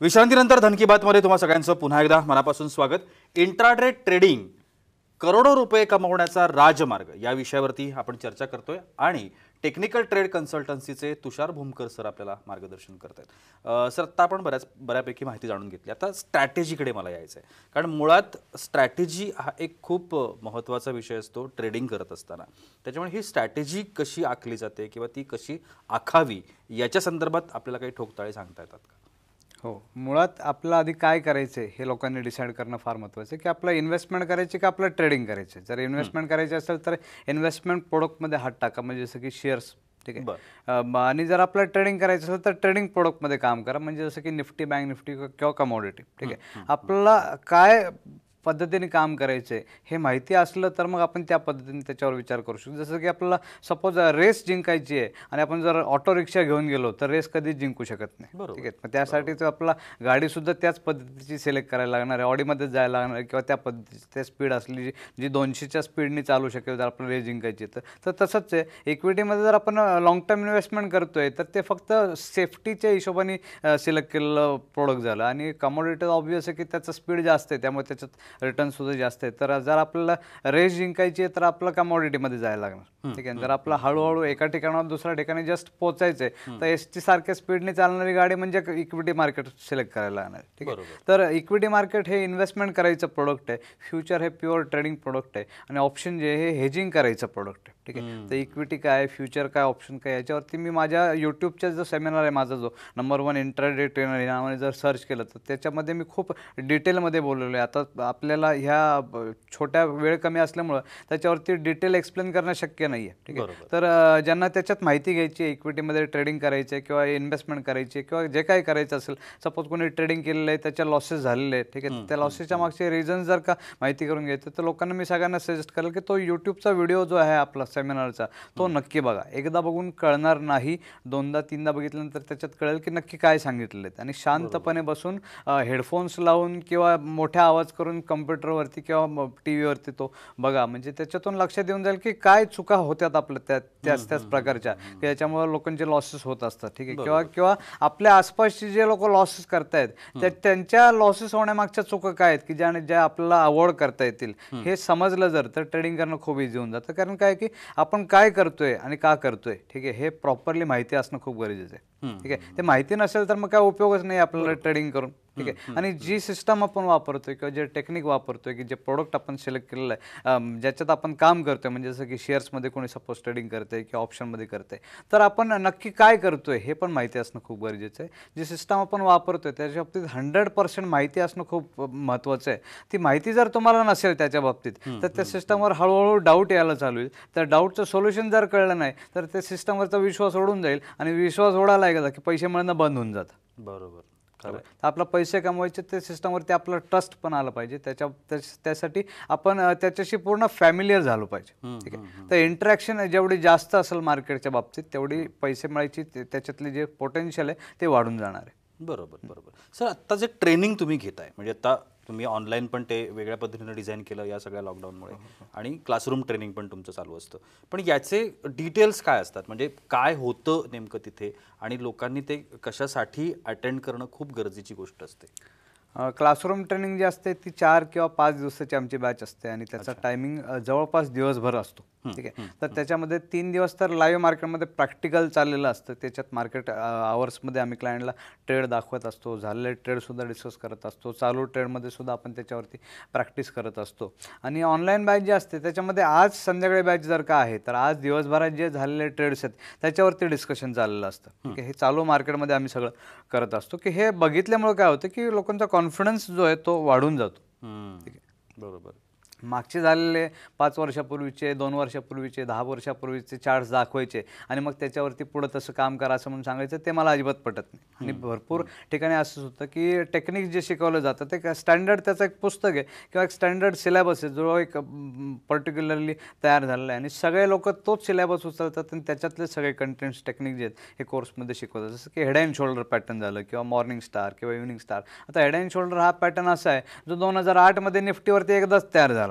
विश्रांतीनंतर धनकी बातमध्ये तुम्हा सगळ्यांचं पुन्हा एकदा मनापासून स्वागत इंट्राडे ट्रेडिंग करोडो रुपये कमवण्याचा राजमार्ग या विषयावरती आपण चर्चा करतोय आणि टेक्निकल ट्रेड कन्सल्टन्सीचे तुषार भूमकर सर आपल्याला मार्गदर्शन करत आहेत सर आता आपण बऱ्याच बऱ्यापैकी माहिती जाणून घेतली आता स्ट्रॅटेजीकडे मला यायचं आहे कारण मुळात स्ट्रॅटेजी हा एक खूप महत्त्वाचा विषय असतो ट्रेडिंग करत असताना त्याच्यामुळे ही स्ट्रॅटेजी कशी आखली जाते किंवा ती कशी आखावी याच्या संदर्भात आपल्याला काही ठोकताळे सांगता येतात का हो मुळात आपलं आधी काय करायचं हे लोकांनी डिसाईड करणं फार महत्त्वाचं आहे की आपलं इन्व्हेस्टमेंट करायची की आपलं ट्रेडिंग करायचं जर इन्व्हेस्टमेंट करायची असेल तर इन्व्हेस्टमेंट प्रोडक्टमध्ये हात टाका म्हणजे जसं की शेअर्स ठीक आहे आणि जर आपलं ट्रेडिंग करायचं असेल तर ट्रेडिंग प्रोडक्टमध्ये काम करा म्हणजे जसं की निफ्टी बँक निफ्टी किंवा कमोडिटी ठीक आहे आपला काय पद्धतीने काम करायचं आहे हे माहिती असलं तर मग आपण त्या पद्धतीने त्याच्यावर विचार करू शकतो जसं की आपल्याला सपोज रेस जिंकायची आहे आणि आपण जर ऑटो रिक्षा घेऊन गेलो तर रेस कधीच जिंकू शकत नाही ठीक आहे मग त्यासाठी तर आपला गाडीसुद्धा त्याच पद्धतीची सिलेक्ट करायला लागणार आहे ऑडीमध्येच जायला लागणार आहे किंवा त्या पद्धतीची त्या स्पीड असली जी जी दोनशेच्या स्पीडने चालू शकेल जर आपण रेस जिंकायची तर तसंच आहे इक्विटीमध्ये जर आपण लॉंग टर्म इन्व्हेस्टमेंट करतो आहे तर ते फक्त सेफ्टीच्या हिशोबाने सिलेक्ट केलेलं प्रोडक्ट झालं आणि कमोडिटी ऑब्वियस आहे की त्याचं स्पीड जास्त आहे त्यामुळे त्याच्यात रिटर्नसुद्धा जास्त आहेत तर जर आपल्याला रेस जिंकायची आहे तर आपलं कमॉडिटीमध्ये जायला लागणार ठीक आहे जर आपलं हळूहळू एका ठिकाणावर दुसऱ्या ठिकाणी जस्ट पोचायचं आहे तर एस टी सारख्या स्पीडने चालणारी गाडी म्हणजे इक्विटी मार्केट सिलेक्ट करायला लागणार ठीक आहे तर इक्विटी मार्केट हे इन्व्हेस्टमेंट करायचं प्रोडक्ट आहे फ्युचर हे प्युअर ट्रेडिंग प्रोडक्ट आहे आणि ऑप्शन जे हे हेजिंग करायचं प्रोडक्ट आहे ठीक आहे तर इक्विटी काय फ्युचर काय ऑप्शन काय याच्यावरती मी माझ्या युट्यूबच्या जो सेमिनार आहे माझा जो नंबर वन इंट्राडे ट्रेनर नावाने जर सर्च केलं तर त्याच्यामध्ये मी खूप डिटेलमध्ये बोललेलो आहे आता आपल्याला ह्या छोट्या वेळ कमी असल्यामुळं त्याच्यावरती डिटेल एक्सप्लेन करणं शक्य नाही आहे ठीक आहे तर ज्यांना त्याच्यात माहिती घ्यायची आहे इक्विटीमध्ये ट्रेडिंग करायची आहे किंवा इन्व्हेस्टमेंट करायची किंवा जे काही करायचं असेल सपोज कोणी ट्रेडिंग केलेलं आहे त्याच्या लॉसेस झालेले आहेत ठीक आहे त्या लॉसेसच्या मागचे रिझन जर का माहिती करून घ्यायचं तर लोकांना मी सगळ्यांना सजेस्ट करेल की तो युट्यूबचा व्हिडिओ जो आहे आपला सेमिनारचा तो नक्की बघा एकदा बघून कळणार नाही दोनदा तीनदा बघितल्यानंतर त्याच्यात कळेल की नक्की काय सांगितलेत आणि शांतपणे बसून हेडफोन्स लावून किंवा मोठ्या आवाज करून कम्प्युटरवरती किंवा टी व्हीवरती तो बघा म्हणजे त्याच्यातून लक्ष देऊन जाईल की काय चुका होत्यात आपल्या त्या त्याच त्याच प्रकारच्या याच्यामुळे लोकांचे लॉसेस होत असतात ठीक आहे किंवा किंवा आपल्या आसपासचे जे लोक लॉसेस करतायत त्या त्यांच्या लॉसेस होण्यामागच्या चुका काय आहेत की ज्याने ज्या आपल्याला अवॉर्ड करता येतील हे समजलं जर तर ट्रेडिंग करणं खूप इझी होऊन जातं कारण काय की आपण काय करतोय आणि का करतोय ठीक आहे हे प्रॉपरली माहिती असणं खूप गरजेचं आहे ठीक आहे ते माहिती नसेल तर मग काय उपयोगच नाही आपल्याला ट्रेडिंग करून ठीक आहे आणि जी सिस्टम आपण वापरतोय किंवा जे टेक्निक वापरतोय की जे प्रोडक्ट आपण सिलेक्ट केलेलं आहे ज्याच्यात आपण काम करतोय म्हणजे जसं की शेअर्समध्ये कोणी सपोज ट्रेडिंग करते किंवा ऑप्शनमध्ये करते तर आपण नक्की काय करतोय हे पण माहिती असणं खूप गरजेचं आहे जी सिस्टम आपण वापरतोय त्याच्या बाबतीत हंड्रेड पर्सेंट माहिती असणं खूप महत्त्वाचं आहे ती माहिती जर तुम्हाला नसेल त्याच्या बाबतीत तर त्या सिस्टमवर हळूहळू डाऊट यायला चालू होईल तर डाऊटचं सोल्युशन जर कळलं नाही तर त्या सिस्टमवरचा विश्वास ओढून जाईल आणि विश्वास ओढायला गेला की पैसे मिळणं बंद होऊन जातं बरोबर आपला पैसे कमवायचे ते सिस्टमवरती आपला ट्रस्ट पण आला पाहिजे त्याच्या त्यासाठी आपण त्याच्याशी पूर्ण फॅमिलियर झालो पाहिजे ठीक आहे तर इंटरॅक्शन जेवढी जास्त असेल मार्केटच्या बाबतीत तेवढी पैसे मिळायची त्याच्यातले जे पोटेन्शियल आहे ते वाढून जाणार आहे बरोबर बरोबर सर आत्ता जे ट्रेनिंग तुम्ही घेताय म्हणजे आता तुम्ही ऑनलाईन पण ते वेगळ्या पद्धतीनं डिझाईन केलं या सगळ्या लॉकडाऊनमुळे हो, हो, हो. आणि क्लासरूम ट्रेनिंग पण तुमचं चालू असतं पण याचे डिटेल्स काय असतात म्हणजे काय होतं नेमकं तिथे आणि लोकांनी ते कशासाठी अटेंड करणं खूप गरजेची गोष्ट असते क्लासरूम ट्रेनिंग जी असते ती चार किंवा पाच दिवसाची आमची बॅच असते आणि त्याचा टायमिंग जवळपास दिवसभर असतो ठीक आहे तर त्याच्यामध्ये तीन दिवस तर लाईव्ह मार्केटमध्ये प्रॅक्टिकल चाललेलं असतं त्याच्यात मार्केट आवर्समध्ये आम्ही क्लायंटला ट्रेड दाखवत असतो झालेले ट्रेडसुद्धा डिस्कस करत असतो चालू ट्रेडमध्ये सुद्धा आपण त्याच्यावरती प्रॅक्टिस करत असतो आणि ऑनलाईन बॅच जे असते त्याच्यामध्ये आज संध्याकाळी बॅच जर का आहे तर आज दिवसभरात जे झालेले ट्रेड्स आहेत त्याच्यावरती डिस्कशन चाललेलं असतं ठीक आहे हे चालू मार्केटमध्ये आम्ही सगळं करत असतो की हे बघितल्यामुळे काय होतं की लोकांचा कॉन्फिडन्स जो आहे तो वाढून जातो ठीक आहे बरोबर मागचे झालेले पाच वर्षापूर्वीचे दोन वर्षापूर्वीचे दहा वर्षापूर्वीचे चार्ट्स दाखवायचे आणि मग त्याच्यावरती पुढं तसं काम करा असं म्हणून सांगायचं ते मला अजिबात पटत नाही आणि भरपूर ठिकाणी असंच होतं की टेक्निक जे शिकवलं जातं ते स्टँडर्ड त्याचं एक पुस्तक आहे किंवा एक स्टँडर्ड सिलेबस आहे जो एक पर्टिक्युलरली तयार झालेला आहे आणि सगळे लोक तोच सिलेबस उचलतात आणि त्याच्यातले सगळे कंटेंट्स टेक्निक जे आहेत हे कोर्समध्ये शिकवतात जसं की हेड अँड शोल्डर पॅटर्न झालं किंवा मॉर्निंग स्टार किंवा इव्हनिंग स्टार आता हेड अँड शोल्डर हा पॅटर्न असा आहे जो दोन हजार आठमध्ये निफ्टीवरती एकदाच तयार झाला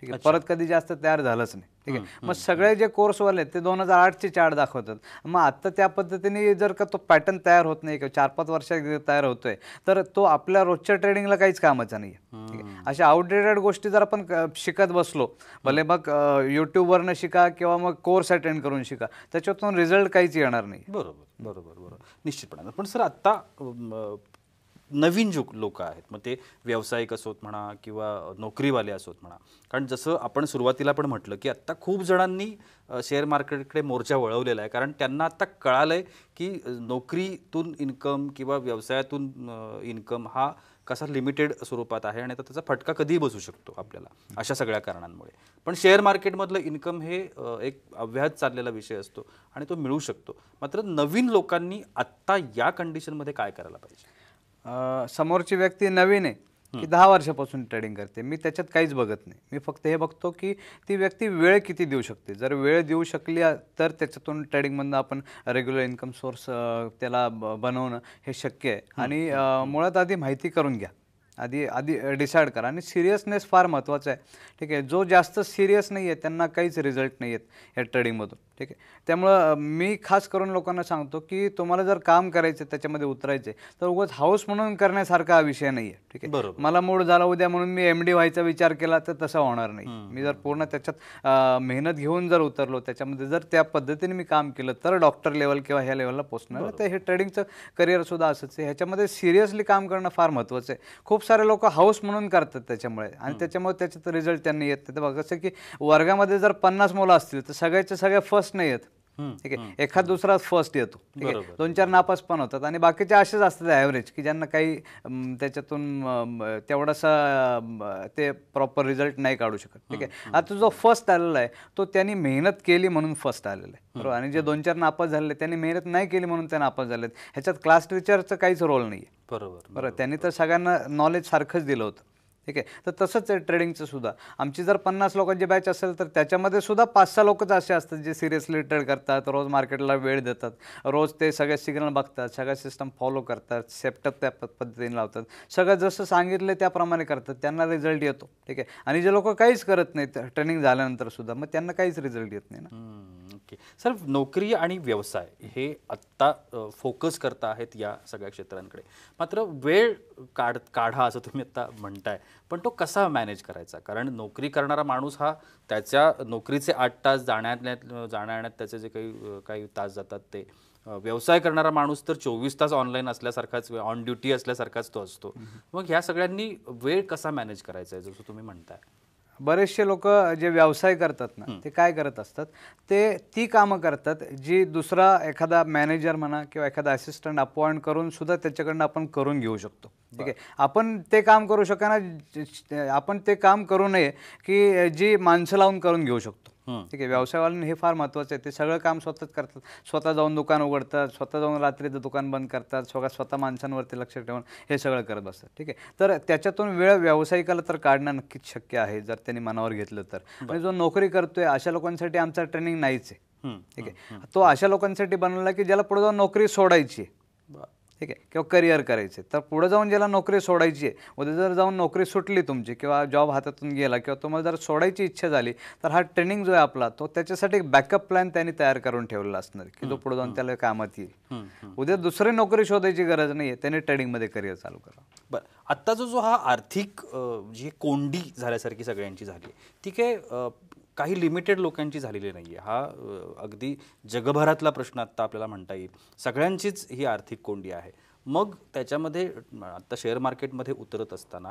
ठीक आहे परत कधी जास्त तयार झालंच नाही ठीक आहे मग सगळे जे कोर्सवाले आहेत ते दोन हजार आठचे चार्ट दाखवतात मग आत्ता त्या पद्धतीने जर का तो पॅटर्न तयार होत नाही किंवा चार पाच वर्षात तयार होतोय तर तो आपल्या रोजच्या ट्रेडिंगला काहीच कामाचा नाही ठीक आहे अशा आउटडेटेड गोष्टी जर आपण शिकत बसलो भले मग यूट्यूबवरनं शिका किंवा मग कोर्स अटेंड करून शिका त्याच्यातून रिझल्ट काहीच येणार नाही बरोबर बरोबर बरोबर निश्चितपणे पण सर आत्ता नवीन जो लोक आहेत मग ते व्यावसायिक असोत म्हणा किंवा नोकरीवाले असोत म्हणा कारण जसं आपण सुरुवातीला पण म्हटलं की आत्ता खूप जणांनी शेअर मार्केटकडे मोर्चा वळवलेला आहे कारण त्यांना आत्ता कळालं आहे की नोकरीतून इन्कम किंवा व्यवसायातून इन्कम हा कसा लिमिटेड स्वरूपात आहे आणि आता त्याचा फटका कधीही बसू शकतो आपल्याला अशा सगळ्या कारणांमुळे पण शेअर मार्केटमधलं इन्कम हे एक अव्याहत चाललेला विषय असतो आणि तो मिळू शकतो मात्र नवीन लोकांनी आत्ता या कंडिशनमध्ये काय करायला पाहिजे समोरची व्यक्ती नवीन आहे की दहा वर्षापासून ट्रेडिंग करते मी त्याच्यात काहीच बघत नाही मी फक्त हे बघतो की ती व्यक्ती वेळ किती देऊ शकते जर वेळ देऊ शकली तर त्याच्यातून ट्रेडिंगमधनं आपण रेग्युलर इन्कम सोर्स त्याला बनवणं हे शक्य आहे आणि मुळात आधी माहिती करून घ्या आधी आधी डिसाईड करा आणि सिरियसनेस फार महत्त्वाचा आहे ठीक आहे जो जास्त सिरियस नाही आहे त्यांना काहीच रिझल्ट नाही आहेत या ट्रेडिंगमधून ठीक आहे त्यामुळं मी खास करून लोकांना सांगतो की तुम्हाला जर काम करायचं त्याच्यामध्ये उतरायचं तर उगाच हाऊस म्हणून करण्यासारखा हा विषय नाही आहे ठीक आहे बरोबर मला मूड झाला उद्या म्हणून मी एम डी व्हायचा विचार केला तर तसा होणार नाही मी जर पूर्ण त्याच्यात मेहनत घेऊन जर उतरलो त्याच्यामध्ये जर त्या पद्धतीने मी काम केलं तर डॉक्टर लेवल किंवा ह्या लेवलला पोचणार तर हे ट्रेडिंगचं करिअरसुद्धा असंच आहे ह्याच्यामध्ये सिरियसली काम करणं फार महत्त्वाचं आहे खूप सारे लोक हाऊस म्हणून करतात त्याच्यामुळे आणि त्याच्यामुळे त्याच्यात रिझल्ट त्यांनी येत बघा जसं की वर्गामध्ये जर पन्नास मुलं असतील तर सगळ्याचे सगळे फर्स्ट नाही येत ठीक आहे एखाद दुसरा फर्स्ट येतो ठीक आहे दोन चार नापास पण होतात आणि बाकीचे असेच असतात ॲव्हरेज की ज्यांना काही त्याच्यातून तेवढासा ते प्रॉपर रिझल्ट नाही काढू शकत ठीक आहे आता जो फर्स्ट आलेला आहे तो त्यांनी मेहनत केली म्हणून फर्स्ट आलेला आहे बरोबर आणि जे दोन चार नापास झाले त्यांनी मेहनत नाही केली म्हणून ते नापास झालेत ह्याच्यात क्लास टीचरचा काहीच रोल नाही बरोबर बरोबर त्यांनी तर सगळ्यांना नॉलेज सारखंच दिलं होतं ठीक आहे तर तसंच आहे ट्रेडिंगचं सुद्धा आमची जर पन्नास लोकांची बॅच असेल तर त्याच्यामध्ये सुद्धा पाच सहा लोकच असे असतात जे सिरियसली ट्रेड करतात रोज मार्केटला वेळ देतात रोज ते सगळे सिग्नल बघतात सगळ्या सिस्टम फॉलो करतात सेप्टअप त्या पद्धतीने लावतात सगळं जसं सांगितलं त्याप्रमाणे करतात त्यांना रिझल्ट येतो ठीक आहे आणि जे लोक काहीच करत नाहीत ट्रेनिंग झाल्यानंतर सुद्धा मग त्यांना काहीच रिझल्ट येत नाही ना नक्की सर नोकरी आणि व्यवसाय हे आत्ता फोकस करता आहेत या सगळ्या क्षेत्रांकडे मात्र वेळ काढ काढा असं तुम्ही आत्ता म्हणताय पण तो कसा मॅनेज करायचा कारण नोकरी करणारा माणूस हा त्याच्या नोकरीचे आठ तास जाण्यात जाण्या येण्यात त्याचे जे काही काही तास जातात ते व्यवसाय करणारा माणूस तर चोवीस तास ऑनलाईन असल्यासारखाच ऑन ड्युटी असल्यासारखाच तो असतो मग ह्या सगळ्यांनी वेळ कसा मॅनेज करायचा आहे जसं तुम्ही म्हणताय बरेचसे लोक जे व्यवसाय करतात ना ते काय करत असतात ते ती कामं करतात जी दुसरा एखादा मॅनेजर म्हणा किंवा एखादा असिस्टंट अपॉइंट करून सुद्धा त्याच्याकडनं आपण करून घेऊ शकतो ठीक आहे आपण ते काम करू शकणार आपण ते काम करू नये की जी माणसं लावून करून घेऊ शकतो ठीक आहे व्यवसायवाल्यांना हे फार महत्त्वाचं आहे ते सगळं काम स्वतःच करतात स्वतः जाऊन दुकान उघडतात स्वतः जाऊन रात्रीचं दुकान बंद करतात स्वतः स्वतः माणसांवरती लक्ष ठेवून हे सगळं करत बसतात ठीक आहे तर त्याच्यातून वेळ व्यावसायिकाला तर काढणं नक्कीच शक्य आहे जर त्यांनी मनावर घेतलं तर जो नोकरी करतोय अशा लोकांसाठी आमचा ट्रेनिंग नाहीच आहे ठीक आहे तो अशा लोकांसाठी बनवला की ज्याला पुढे जाऊन नोकरी सोडायची ठीक आहे किंवा करिअर करायचे तर पुढे जाऊन ज्याला नोकरी सोडायची आहे उद्या जर जाऊन नोकरी सुटली तुमची किंवा जॉब हातातून गेला किंवा तुम्हाला जर सोडायची इच्छा झाली तर हा ट्रेनिंग जो आहे आपला तो त्याच्यासाठी एक बॅकअप प्लॅन त्यांनी तयार करून ठेवलेला असणार की तो पुढे जाऊन त्याला कामात येईल उद्या दुसरी नोकरी शोधायची गरज नाही आहे त्याने ट्रेनिंगमध्ये करिअर चालू करा बरं आत्ताचा जो हा आर्थिक जी कोंडी झाल्यासारखी सगळ्यांची झाली ती काय काही लिमिटेड लोकांची झालेली नाही आहे हा अगदी जगभरातला प्रश्न आत्ता आपल्याला म्हणता येईल सगळ्यांचीच ही आर्थिक कोंडी आहे मग त्याच्यामध्ये आत्ता शेअर मार्केटमध्ये उतरत असताना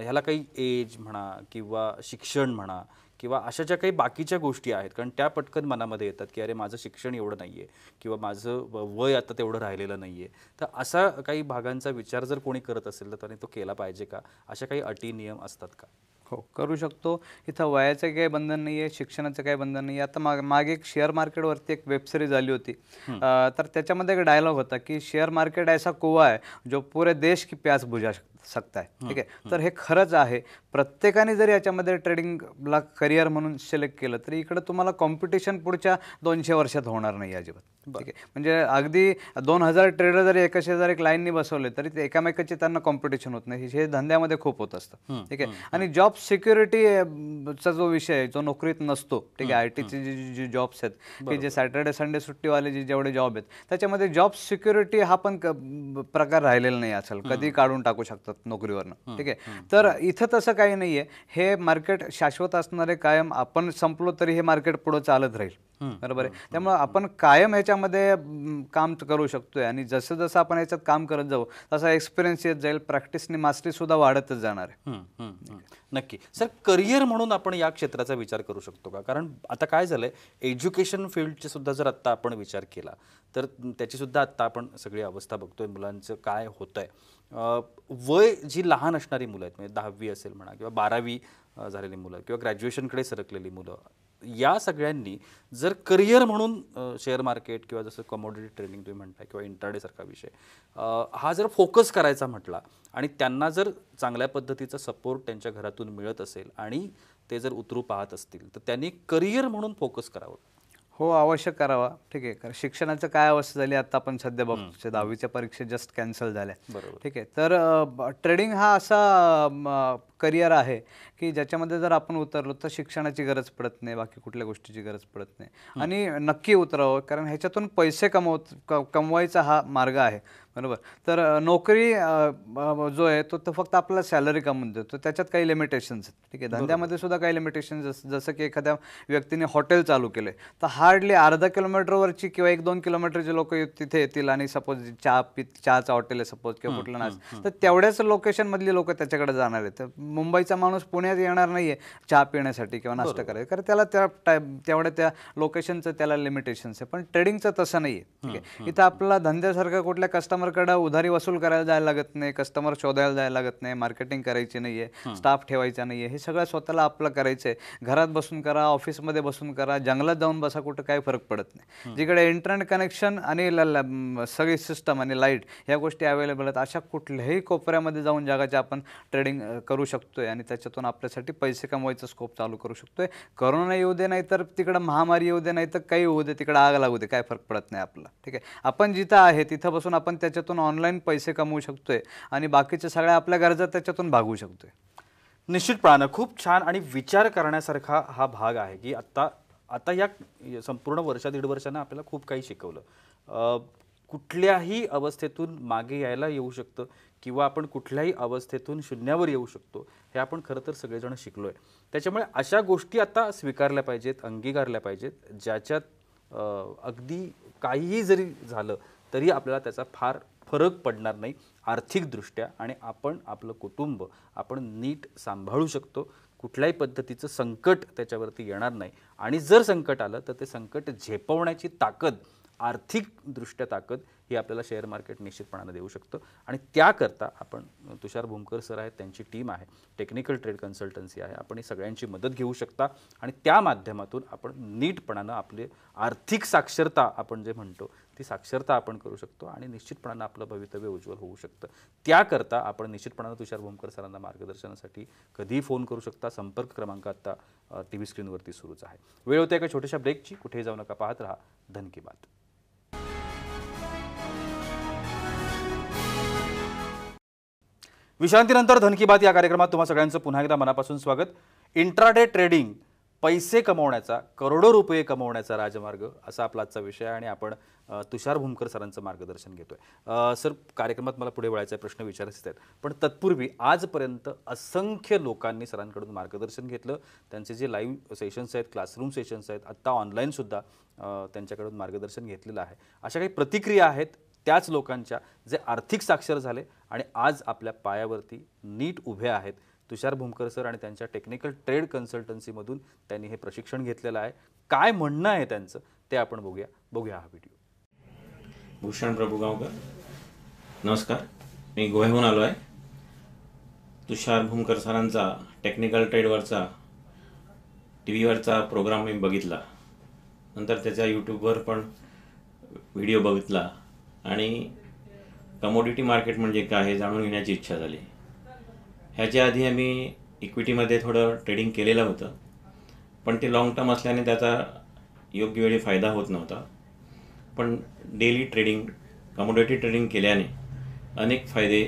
ह्याला काही एज म्हणा किंवा शिक्षण म्हणा किंवा अशा ज्या काही बाकीच्या गोष्टी आहेत कारण त्या पटकन मनामध्ये येतात की अरे माझं शिक्षण एवढं नाही आहे किंवा माझं वय आता तेवढं राहिलेलं नाही आहे तर असा काही भागांचा विचार जर कोणी करत असेल तर त्याने तो केला पाहिजे का अशा काही अटी नियम असतात का हो करू शकतो इथं वयाचं काही बंधन नाही आहे शिक्षणाचं काही बंधन नाही आहे आता माग मागे एक शेअर मार्केटवरती एक वेबसिरीज आली होती तर त्याच्यामध्ये एक डायलॉग होता की शेअर मार्केट ऐसा कुवा आहे जो पुरे देश की प्यास बुजा शकतो सकताय ठीक आहे तर हे खरंच आहे प्रत्येकाने जर याच्यामध्ये ट्रेडिंगला करिअर म्हणून सिलेक्ट केलं तर इकडे तुम्हाला कॉम्पिटिशन पुढच्या दोनशे वर्षात होणार नाही अजिबात ठीक आहे म्हणजे अगदी दोन हजार ट्रेडर जरी एकाशे जर एक लाईननी बसवले तरी ते एकामेकाचे त्यांना कॉम्पिटिशन होत नाही हे धंद्यामध्ये खूप होत असतं ठीक आहे आणि जॉब सिक्युरिटीचा जो विषय आहे जो नोकरीत नसतो ठीक आहे आय टीचे जे जे जॉब्स आहेत की जे सॅटर्डे संडे सुट्टीवाले जे जेवढे जॉब आहेत त्याच्यामध्ये जॉब सिक्युरिटी हा पण प्रकार राहिलेला नाही असेल कधी काढून टाकू शकतो असतात नोकरीवरनं ठीक आहे तर इथं तसं काही नाही हे मार्केट शाश्वत असणारे कायम आपण संपलो तरी हे मार्केट पुढं चालत राहील बरोबर आहे त्यामुळे आपण कायम ह्याच्यामध्ये काम करू शकतोय आणि जसं जसं आपण ह्याच्यात काम करत जाऊ तसा एक्सपिरियन्स येत जाईल मास्टरी सुद्धा वाढतच जाणार आहे नक्की सर करिअर म्हणून आपण या क्षेत्राचा विचार करू शकतो का कारण आता काय झालंय एज्युकेशन एज्युकेशन फील्डचे सुद्धा जर आता आपण विचार केला तर त्याची सुद्धा आता आपण सगळी अवस्था बघतोय मुलांचं काय होतंय वय जी लहान असणारी मुलं आहेत म्हणजे दहावी असेल म्हणा किंवा बारावी झालेली मुलं किंवा ग्रॅज्युएशनकडे सरकलेली मुलं या सगळ्यांनी जर करिअर म्हणून शेअर मार्केट किंवा जसं कमोडिटी ट्रेडिंग तुम्ही म्हणताय किंवा इंटरडेसारखा विषय हा जर फोकस करायचा म्हटला आणि त्यांना जर चांगल्या पद्धतीचा सपोर्ट त्यांच्या घरातून मिळत असेल आणि ते जर उतरू पाहत असतील तर त्यांनी करिअर म्हणून फोकस करावं हो आवश्यक करावा ठीक आहे कारण शिक्षणाचं काय अवस्था झाली आता आपण सध्या बघतो दहावीच्या परीक्षा जस्ट कॅन्सल झाल्या बरोबर ठीक आहे तर ट्रेडिंग हा असा करिअर आहे की ज्याच्यामध्ये जर आपण उतरलो तर शिक्षणाची गरज पडत नाही बाकी कुठल्या गोष्टीची गरज पडत नाही आणि नक्की उतरावं कारण ह्याच्यातून पैसे कमवत कमवायचा हा मार्ग आहे बरोबर तर नोकरी जो आहे तो तो फक्त आपला सॅलरी कमवून देतो त्याच्यात काही लिमिटेशन्स आहेत ठीक आहे धंद्यामध्ये सुद्धा काही लिमिटेशन्स जसं की एखाद्या व्यक्तीने हॉटेल चालू केले तर हार्डली अर्धा किलोमीटरवरची किंवा एक दोन किलोमीटरचे लोक तिथे येतील आणि सपोज चहा पित चहाचं हॉटेल आहे सपोज किंवा कुठलं ना तर तेवढ्याच लोकेशनमधली लोक त्याच्याकडे जाणार आहेत तर मुंबईचा माणूस पुण्यात येणार नाही आहे चहा पिण्यासाठी किंवा नाश्ता करायला कारण त्याला त्या तेवढ्या त्या लोकेशनचं त्याला लिमिटेशन्स आहे पण ट्रेडिंगचं तसं नाही आहे ठीक आहे इथं आपला धंद्यासारखा कुठल्या कस्टमर कस्टमरकडं उधारी वसूल करायला जायला लागत नाही कस्टमर शोधायला जायला लागत नाही मार्केटिंग करायची नाही आहे स्टाफ ठेवायचा नाही आहे हे सगळं स्वतःला आपलं करायचं आहे घरात बसून करा ऑफिसमध्ये बसून करा जंगलात जाऊन बसा कुठं काही फरक पडत नाही जिकडे इंटरनेट कनेक्शन आणि सगळी सिस्टम आणि लाईट ह्या गोष्टी अवेलेबल आहेत अशा कुठल्याही कोपऱ्यामध्ये जाऊन जगाच्या आपण ट्रेडिंग करू शकतोय आणि त्याच्यातून आपल्यासाठी पैसे कमवायचा स्कोप चालू करू शकतोय करोना येऊ दे नाही तर तिकडं महामारी येऊ दे नाही तर काही येऊ दे तिकडं आग लागू दे काय फरक पडत नाही आपला ठीक आहे आपण जिथं आहे तिथं बसून आपण त्या त्याच्यातून ऑनलाईन पैसे कमवू शकतोय आणि बाकीच्या सगळ्या आपल्या गरजा त्याच्यातून भागवू शकतोय निश्चितपणानं खूप छान आणि विचार करण्यासारखा हा भाग आहे की आत्ता आता या संपूर्ण वर्षा दीड वर्षानं आपल्याला खूप काही शिकवलं कुठल्याही अवस्थेतून मागे यायला येऊ शकतं किंवा आपण कुठल्याही अवस्थेतून शून्यावर येऊ शकतो हे आपण खरं तर सगळेजण शिकलो आहे त्याच्यामुळे अशा गोष्टी आता स्वीकारल्या पाहिजेत अंगीकारल्या पाहिजेत ज्याच्यात अगदी काहीही जरी झालं तरी आपल्याला त्याचा फार फरक पडणार नाही आर्थिकदृष्ट्या आणि आपण आपलं कुटुंब आपण नीट सांभाळू शकतो कुठल्याही पद्धतीचं संकट त्याच्यावरती येणार नाही आणि जर संकट आलं तर ते संकट झेपवण्याची ताकद आर्थिकदृष्ट्या ताकद ही आपल्याला शेअर मार्केट निश्चितपणानं देऊ शकतं आणि त्याकरता आपण तुषार भूमकर सर आहेत त्यांची टीम आहे टेक्निकल ट्रेड कन्सल्टन्सी आहे आपण ही सगळ्यांची मदत घेऊ शकता आणि त्या माध्यमातून आपण नीटपणानं आपले आर्थिक साक्षरता आपण जे म्हणतो ती साक्षरता आपण करू शकतो आणि निश्चितपणानं आपलं भवितव्य उज्ज्वल होऊ शकतं त्याकरता आपण निश्चितपणानं तुषार भूमकर सरांना मार्गदर्शनासाठी कधीही फोन करू शकता संपर्क क्रमांक आता टी व्ही स्क्रीनवरती सुरूच आहे वेळ होते एका छोट्याशा ब्रेकची कुठेही जाऊ नका पाहत राहा धन की बात विश्रांतीनंतर बात या कार्यक्रमात तुम्हा सगळ्यांचं पुन्हा एकदा मनापासून स्वागत इंट्राडे ट्रेडिंग पैसे कमवण्याचा करोडो रुपये कमवण्याचा राजमार्ग असा आपला आजचा विषय आहे आणि आपण तुषार भूमकर सरांचं मार्गदर्शन घेतोय सर कार्यक्रमात मला पुढे वळायचा प्रश्न विचारायचे आहेत पण तत्पूर्वी आजपर्यंत असंख्य लोकांनी सरांकडून मार्गदर्शन घेतलं त्यांचे जे लाईव्ह सेशन्स आहेत क्लासरूम सेशन्स आहेत आत्ता ऑनलाईनसुद्धा त्यांच्याकडून मार्गदर्शन घेतलेलं आहे अशा काही प्रतिक्रिया आहेत त्याच लोकांच्या जे आर्थिक साक्षर झाले आणि आज आपल्या पायावरती नीट उभे आहेत तुषार भुमकर सर आणि त्यांच्या टेक्निकल ट्रेड कन्सल्टन्सीमधून त्यांनी हे प्रशिक्षण घेतलेलं आहे काय म्हणणं आहे त्यांचं ते आपण बघूया बघूया हा व्हिडिओ भूषण गावकर नमस्कार मी गोव्याहून आलो आहे तुषार भुमकर सरांचा टेक्निकल ट्रेडवरचा टी व्हीवरचा प्रोग्राम मी बघितला नंतर त्याच्या यूट्यूबवर पण व्हिडिओ बघितला आणि कमोडिटी मार्केट म्हणजे काय हे जाणून घेण्याची इच्छा झाली ह्याच्या आधी आम्ही इक्विटीमध्ये थोडं ट्रेडिंग केलेलं होतं पण ते लाँग टर्म असल्याने त्याचा योग्य वेळी फायदा होत नव्हता पण डेली ट्रेडिंग कमोडिटी ट्रेडिंग केल्याने अनेक फायदे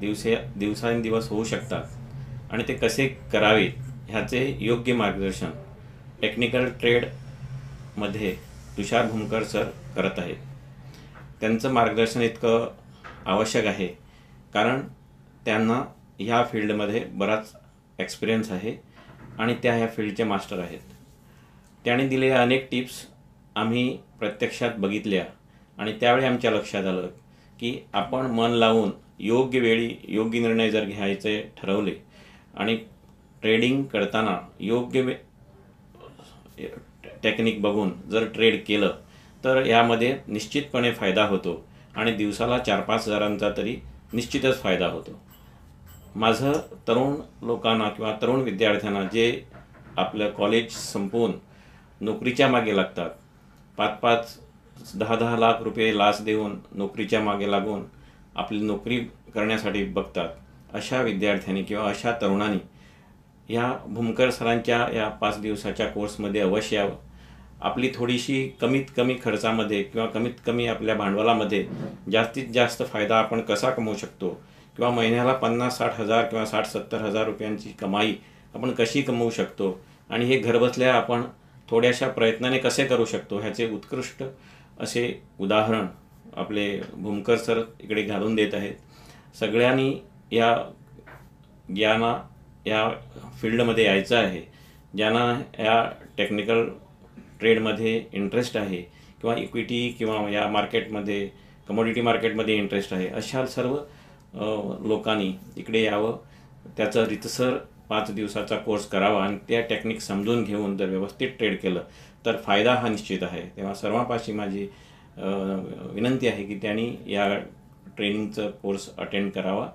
दिवसे दिवसांदिवस होऊ शकतात आणि ते कसे करावेत ह्याचे योग्य मार्गदर्शन टेक्निकल ट्रेडमध्ये तुषार भूमकर सर करत आहेत त्यांचं मार्गदर्शन इतकं आवश्यक आहे कारण त्यांना ह्या फील्डमध्ये बराच एक्सपिरियन्स आहे आणि त्या ह्या फील्डचे मास्टर आहेत त्याने दिलेल्या अनेक टिप्स आम्ही प्रत्यक्षात बघितल्या आणि त्यावेळी आमच्या लक्षात आलं की आपण मन लावून योग्य वेळी योग्य निर्णय जर घ्यायचे ठरवले आणि ट्रेडिंग करताना योग्य वे टेक्निक बघून जर ट्रेड केलं तर यामध्ये निश्चितपणे फायदा होतो आणि दिवसाला चार पाच हजारांचा तरी निश्चितच फायदा होतो माझं तरुण लोकांना किंवा तरुण विद्यार्थ्यांना जे आपलं कॉलेज संपवून नोकरीच्या मागे लागतात पाच पाच दहा दहा लाख रुपये लाच देऊन नोकरीच्या मागे लागून आपली नोकरी करण्यासाठी बघतात अशा विद्यार्थ्यांनी किंवा अशा तरुणांनी ह्या भूमकर सरांच्या या पाच दिवसाच्या कोर्समध्ये अवश्य यावं आपली थोडीशी कमीत कमी खर्चामध्ये किंवा कमीत कमी आपल्या भांडवलामध्ये जास्तीत जास्त फायदा आपण कसा कमवू शकतो किंवा महिन्याला पन्नास साठ हजार किंवा साठ सत्तर हजार रुपयांची कमाई आपण कशी कमवू शकतो आणि हे घरबसल्या आपण थोड्याशा प्रयत्नाने कसे करू शकतो ह्याचे उत्कृष्ट असे उदाहरण आपले भूमकर सर इकडे घालून देत आहेत सगळ्यांनी या ज्ञाना या फील्डमध्ये यायचं आहे ज्यांना या टेक्निकल ट्रेडमध्ये इंटरेस्ट आहे किंवा इक्विटी किंवा या मार्केटमध्ये कमोडिटी मार्केटमध्ये इंटरेस्ट आहे अशा सर्व लोकांनी इकडे यावं त्याचं रितसर पाच दिवसाचा कोर्स करावा आणि त्या टेक्निक समजून घेऊन जर व्यवस्थित ट्रेड केलं तर फायदा हा निश्चित आहे तेव्हा सर्वांपाशी माझी विनंती आहे की त्यांनी या ट्रेनिंगचं कोर्स अटेंड करावा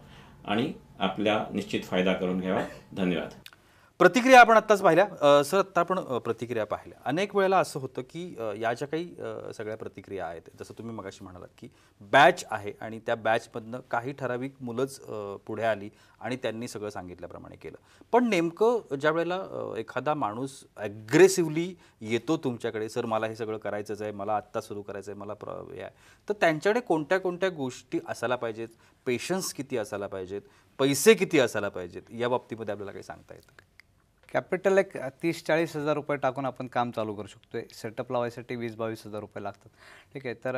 आणि आपला निश्चित फायदा करून घ्यावा धन्यवाद प्रतिक्रिया आपण आत्ताच पाहिल्या सर आत्ता आपण प्रतिक्रिया पाहिल्या अनेक वेळेला असं होतं की या ज्या काही सगळ्या प्रतिक्रिया आहेत जसं तुम्ही मगाशी म्हणालात की बॅच आहे आणि त्या बॅचमधनं काही ठराविक मुलंच पुढे आली आणि त्यांनी सगळं सांगितल्याप्रमाणे केलं पण नेमकं ज्या वेळेला एखादा माणूस ॲग्रेसिव्हली येतो तुमच्याकडे सर मला हे सगळं करायचंच आहे मला आत्ता सुरू करायचं आहे मला प्र आहे तर त्यांच्याकडे कोणत्या कोणत्या गोष्टी असायला पाहिजेत पेशन्स किती असायला पाहिजेत पैसे किती असायला पाहिजेत या बाबतीमध्ये आपल्याला काही सांगता येतं कॅपिटल एक तीस चाळीस हजार रुपये टाकून आपण काम चालू करू शकतो सेटअप लावायसाठी वीस बावीस हजार रुपये लागतात ठीक आहे तर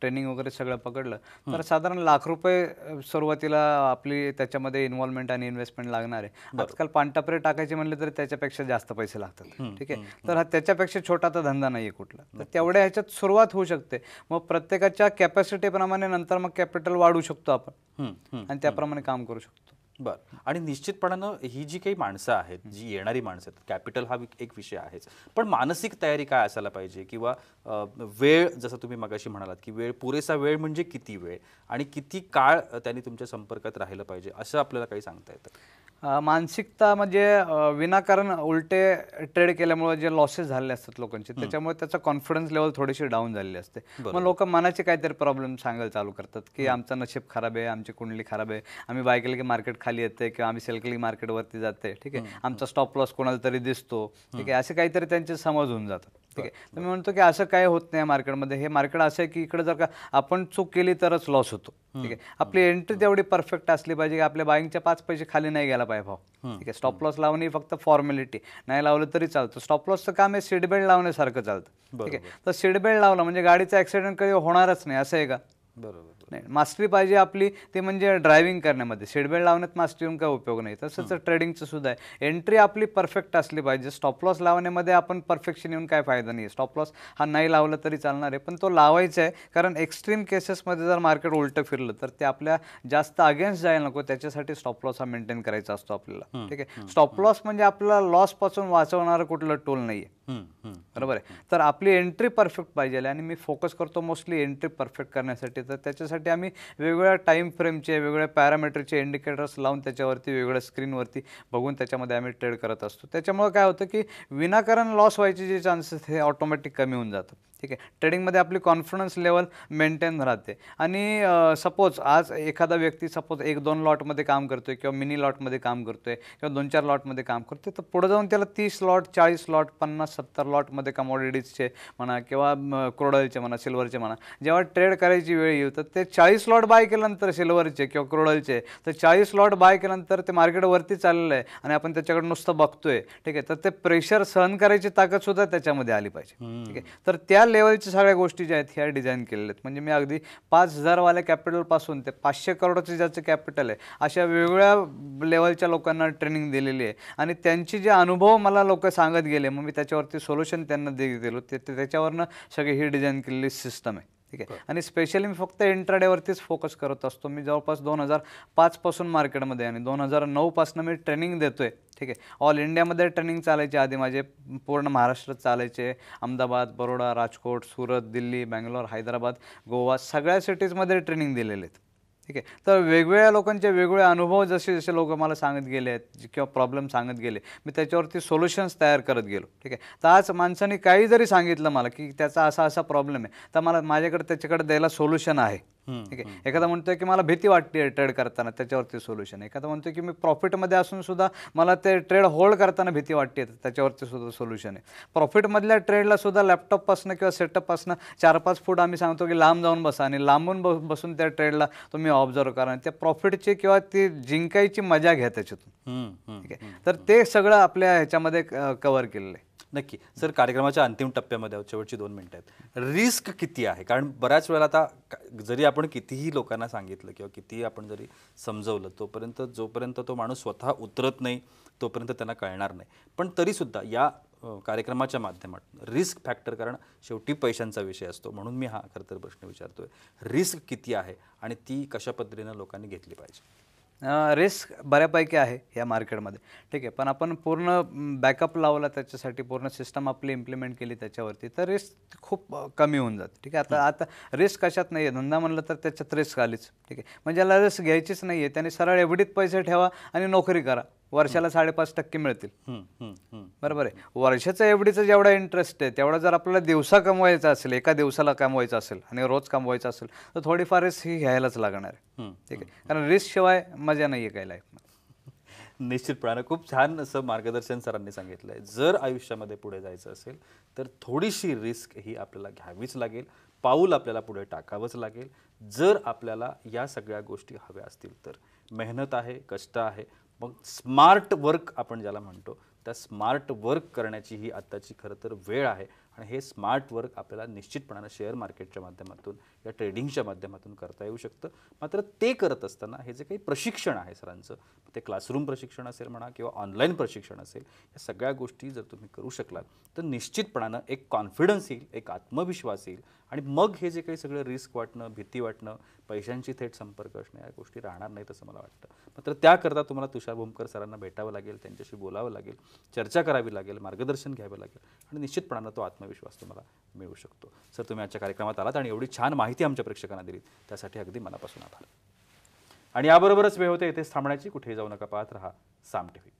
ट्रेनिंग वगैरे सगळं पकडलं तर साधारण लाख रुपये सुरुवातीला आपली त्याच्यामध्ये इन्व्हॉल्वमेंट आणि इन्व्हेस्टमेंट लागणार आहे आजकाल पानटापरे टाकायचे म्हणले तरी त्याच्यापेक्षा जास्त पैसे लागतात ठीक आहे तर हा त्याच्यापेक्षा छोटा तर धंदा नाही आहे कुठला तर तेवढ्या ह्याच्यात सुरुवात होऊ शकते मग प्रत्येकाच्या कॅपॅसिटीप्रमाणे नंतर मग कॅपिटल वाढू शकतो आपण आणि त्याप्रमाणे काम करू शकतो बरं आणि निश्चितपणानं ही जी काही माणसं आहेत जी येणारी माणसं आहेत कॅपिटल हा एक विषय आहेच पण मानसिक तयारी काय असायला पाहिजे किंवा वेळ जसं तुम्ही मगाशी म्हणालात की वेळ पुरेसा वेळ म्हणजे किती वेळ आणि किती काळ त्यांनी तुमच्या संपर्कात राहिलं पाहिजे असं आपल्याला काही सांगता येतं मानसिकता म्हणजे विनाकारण उलटे ट्रेड केल्यामुळे जे लॉसेस झालेले असतात लोकांचे त्याच्यामुळे त्याचा कॉन्फिडन्स लेवल थोडीशी डाऊन झालेली असते मग लोक मनाचे काहीतरी प्रॉब्लेम सांगायला चालू करतात की आमचं नशीब खराब आहे आमची कुंडली खराब आहे आम्ही बाय केलं की मार्केट खाली येते किंवा आम्ही मार्केटवरती जाते ठीक आहे आमचा स्टॉप लॉस कोणाला तरी दिसतो ठीक आहे असे काहीतरी त्यांचे समज होऊन जातात ठीक आहे मी म्हणतो की असं काय होत नाही मार्केटमध्ये हे मार्केट असं आहे की इकडे जर का आपण चूक केली तरच लॉस होतो ठीक आहे आपली एंट्री तेवढी परफेक्ट असली पाहिजे की आपल्या बाईंगच्या पाच पैसे खाली नाही गेला पाहिजे भाव ठीक आहे स्टॉप लॉस लावणे फक्त फॉर्मॅलिटी नाही लावलं तरी चालतं स्टॉप लॉसचं काम हे सीट बेल्ट लावण्यासारखं चालतं ठीक आहे तर सीट बेल्ट लावला म्हणजे गाडीचा ॲक्सिडेंट कधी होणारच नाही असं आहे का बरोबर नाही मास्टरी पाहिजे आपली ते म्हणजे ड्रायव्हिंग करण्यामध्ये सीडबेल्ट लावण्यात मास्टरी येऊन काय उपयोग नाही तसंच ट्रेडिंगचं सुद्धा आहे एंट्री आपली परफेक्ट असली पाहिजे स्टॉप लॉस लावण्यामध्ये आपण परफेक्शन येऊन काय फायदा नाही स्टॉप लॉस हा नाही लावला तरी चालणार आहे पण तो लावायचा आहे कारण एक्स्ट्रीम केसेसमध्ये जर मार्केट उलटं फिरलं तर ते आपल्या जास्त अगेन्स्ट जायला नको त्याच्यासाठी स्टॉप लॉस हा मेंटेन करायचा असतो आपल्याला ठीक आहे स्टॉप लॉस म्हणजे लॉस पासून वाचवणारं कुठलं टोल नाही बरोबर आहे तर आपली एंट्री परफेक्ट पाहिजे आणि मी फोकस करतो मोस्टली एंट्री परफेक्ट करण्यासाठी तर त्याच्यासाठी त्याच्यासाठी आम्ही वेगवेगळ्या टाईम फ्रेमचे वेगवेगळ्या पॅरामीटरचे इंडिकेटर्स लावून त्याच्यावरती वेगवेगळ्या स्क्रीनवरती बघून त्याच्यामध्ये आम्ही ट्रेड करत असतो त्याच्यामुळं काय होतं की विनाकारण लॉस व्हायचे जे चान्सेस हे ऑटोमॅटिक कमी होऊन जातात ठीक आहे ट्रेडिंगमध्ये आपली कॉन्फिडन्स लेवल मेंटेन राहते आणि सपोज आज एखादा व्यक्ती सपोज एक दोन लॉटमध्ये काम करतोय किंवा मिनी लॉटमध्ये काम करतोय किंवा दोन चार लॉटमध्ये काम करतोय तर पुढे जाऊन त्याला तीस लॉट चाळीस लॉट पन्नास सत्तर लॉटमध्ये कमोडिटीजचे म्हणा किंवा क्रोडलचे म्हणा सिल्वरचे म्हणा जेव्हा ट्रेड करायची वेळ येऊ तर ते चाळीस लॉट बाय केल्यानंतर सिल्वरचे किंवा क्रोडलचे तर चाळीस लॉट बाय केल्यानंतर ते मार्केटवरती चाललेलं आहे आणि आपण त्याच्याकडे नुसतं बघतोय ठीक आहे तर ते प्रेशर सहन करायची ताकदसुद्धा त्याच्यामध्ये आली पाहिजे ठीक आहे तर त्या लेवलच्या सगळ्या गोष्टी ज्या आहेत ह्या डिझाईन केलेल्या आहेत म्हणजे मी अगदी पाच हजारवाल्या कॅपिटलपासून ते पाचशे करोडचं ज्याचं कॅपिटल आहे अशा वेगवेगळ्या लेवलच्या लोकांना ट्रेनिंग दिलेली आहे आणि त्यांचे जे अनुभव मला लोक सांगत गेले मग मी त्याच्यावरती सोल्युशन त्यांना दे दिलो ते त्याच्यावरनं सगळी ही डिझाईन केलेली सिस्टम आहे ठीक आहे आणि स्पेशली मी फक्त इंट्राडेवरतीच फोकस करत असतो मी जवळपास दोन हजार पाचपासून मार्केटमध्ये आणि दोन हजार नऊपासून मी ट्रेनिंग देतो आहे ठीक आहे ऑल इंडियामध्ये ट्रेनिंग चालायचे आधी माझे पूर्ण महाराष्ट्रात चालायचे अहमदाबाद बरोडा राजकोट सुरत दिल्ली बँगलोर हैदराबाद गोवा सगळ्या सिटीजमध्ये ट्रेनिंग दिलेले आहेत ठीक आहे तर वेगवेगळ्या लोकांचे वेगवेगळे अनुभव जसे जसे लोक मला सांगत गेले आहेत किंवा प्रॉब्लेम सांगत गेले मी त्याच्यावरती सोल्युशन्स तयार करत गेलो ठीक आहे तर आज माणसाने काही जरी सांगितलं मला की त्याचा असा असा प्रॉब्लेम आहे तर मला माझ्याकडे त्याच्याकडे द्यायला सोल्युशन आहे ठीक आहे एखादा म्हणतोय की मला भीती वाटते ट्रेड करताना त्याच्यावरती सोल्युशन एखादा म्हणतोय की मी प्रॉफिटमध्ये असून सुद्धा मला ते ट्रेड होल्ड करताना भीती वाटते त्याच्यावरती सुद्धा सोल्युशन आहे प्रॉफिटमधल्या ट्रेडला सुद्धा लॅपटॉपपासून किंवा सेटअपपासून चार पाच फूट आम्ही सांगतो की लांब जाऊन बसा आणि लांबून बसून त्या ट्रेडला तुम्ही ऑब्झर्व करा आणि त्या प्रॉफिटची किंवा ती जिंकायची मजा घ्या त्याच्यातून ठीक आहे तर ते सगळं आपल्या ह्याच्यामध्ये कव्हर केलेलं आहे नक्की सर कार्यक्रमाच्या अंतिम टप्प्यामध्ये आहोत शेवटची दोन मिनटं आहेत रिस्क किती आहे कारण बऱ्याच वेळा आता जरी आपण कितीही लोकांना सांगितलं किंवा कितीही आपण जरी समजवलं तोपर्यंत जोपर्यंत तो माणूस स्वतः उतरत नाही तोपर्यंत त्यांना कळणार नाही पण तरीसुद्धा या कार्यक्रमाच्या माध्यमातून रिस्क फॅक्टर कारण शेवटी पैशांचा विषय असतो म्हणून मी हा खरं तर प्रश्न विचारतोय रिस्क किती आहे आणि ती कशा पद्धतीनं लोकांनी घेतली पाहिजे रिस्क बऱ्यापैकी आहे या मार्केटमध्ये ठीक आहे पण आपण पूर्ण बॅकअप लावला त्याच्यासाठी पूर्ण सिस्टम आपली इम्प्लिमेंट केली त्याच्यावरती तर रिस्क खूप कमी होऊन जात ठीक आहे आता आता रिस्क कशात नाही आहे धंदा म्हणलं तर त्याच्यात रिस्क आलीच ठीक आहे म्हणजे याला रिस्क घ्यायचीच नाही आहे त्याने सरळ एवढीच पैसे ठेवा आणि नोकरी करा वर्षाला साडेपाच टक्के मिळतील बरोबर आहे वर्षाचा एवढीच जेवढा इंटरेस्ट आहे तेवढा जर आपल्याला दिवसा कमवायचा असेल एका दिवसाला कमवायचं असेल आणि रोज कमवायचं असेल तर थोडीफार रिस्क ही घ्यायलाच लागणार आहे ठीक आहे कारण रिस्क शिवाय मजा नाही आहे काही लाईफ निश्चितपणाने खूप छान असं मार्गदर्शन सरांनी सांगितलं आहे जर आयुष्यामध्ये पुढे जायचं असेल तर थोडीशी रिस्क ही आपल्याला घ्यावीच लागेल पाऊल आपल्याला पुढे टाकावंच लागेल जर आपल्याला या सगळ्या गोष्टी हव्या असतील तर मेहनत आहे कष्ट आहे मग स्मार्ट वर्क आपण ज्याला म्हणतो त्या स्मार्ट वर्क करण्याची ही आत्ताची खरं तर वेळ आहे आणि हे स्मार्ट वर्क आपल्याला निश्चितपणानं शेअर मार्केटच्या माध्यमातून या ट्रेडिंगच्या माध्यमातून करता येऊ शकतं मात्र ते करत असताना हे जे काही प्रशिक्षण आहे सरांचं ते क्लासरूम प्रशिक्षण असेल म्हणा किंवा ऑनलाईन प्रशिक्षण असेल या सगळ्या गोष्टी जर तुम्ही करू शकलात तर निश्चितपणानं एक कॉन्फिडन्स येईल एक आत्मविश्वास येईल आणि मग हे जे काही सगळं रिस्क वाटणं भीती वाटणं पैशांची थेट संपर्क असणं या गोष्टी राहणार नाहीत असं मला वाटतं मात्र त्याकरता तुम्हाला तुषार भोमकर सरांना भेटावं लागेल त्यांच्याशी बोलावं लागेल चर्चा करावी लागेल मार्गदर्शन घ्यावं लागेल आणि निश्चितपणानं तो आत्मविश्वास तुम्हाला मिळू शकतो सर तुम्ही आजच्या कार्यक्रमात आलात आणि एवढी छान माहिती माहिती आमच्या प्रेक्षकांना दिली त्यासाठी अगदी मनापासून आभार आणि याबरोबरच वेळ होते इथेच थांबण्याची कुठेही जाऊ नका पाहत रहा साम टीव्ही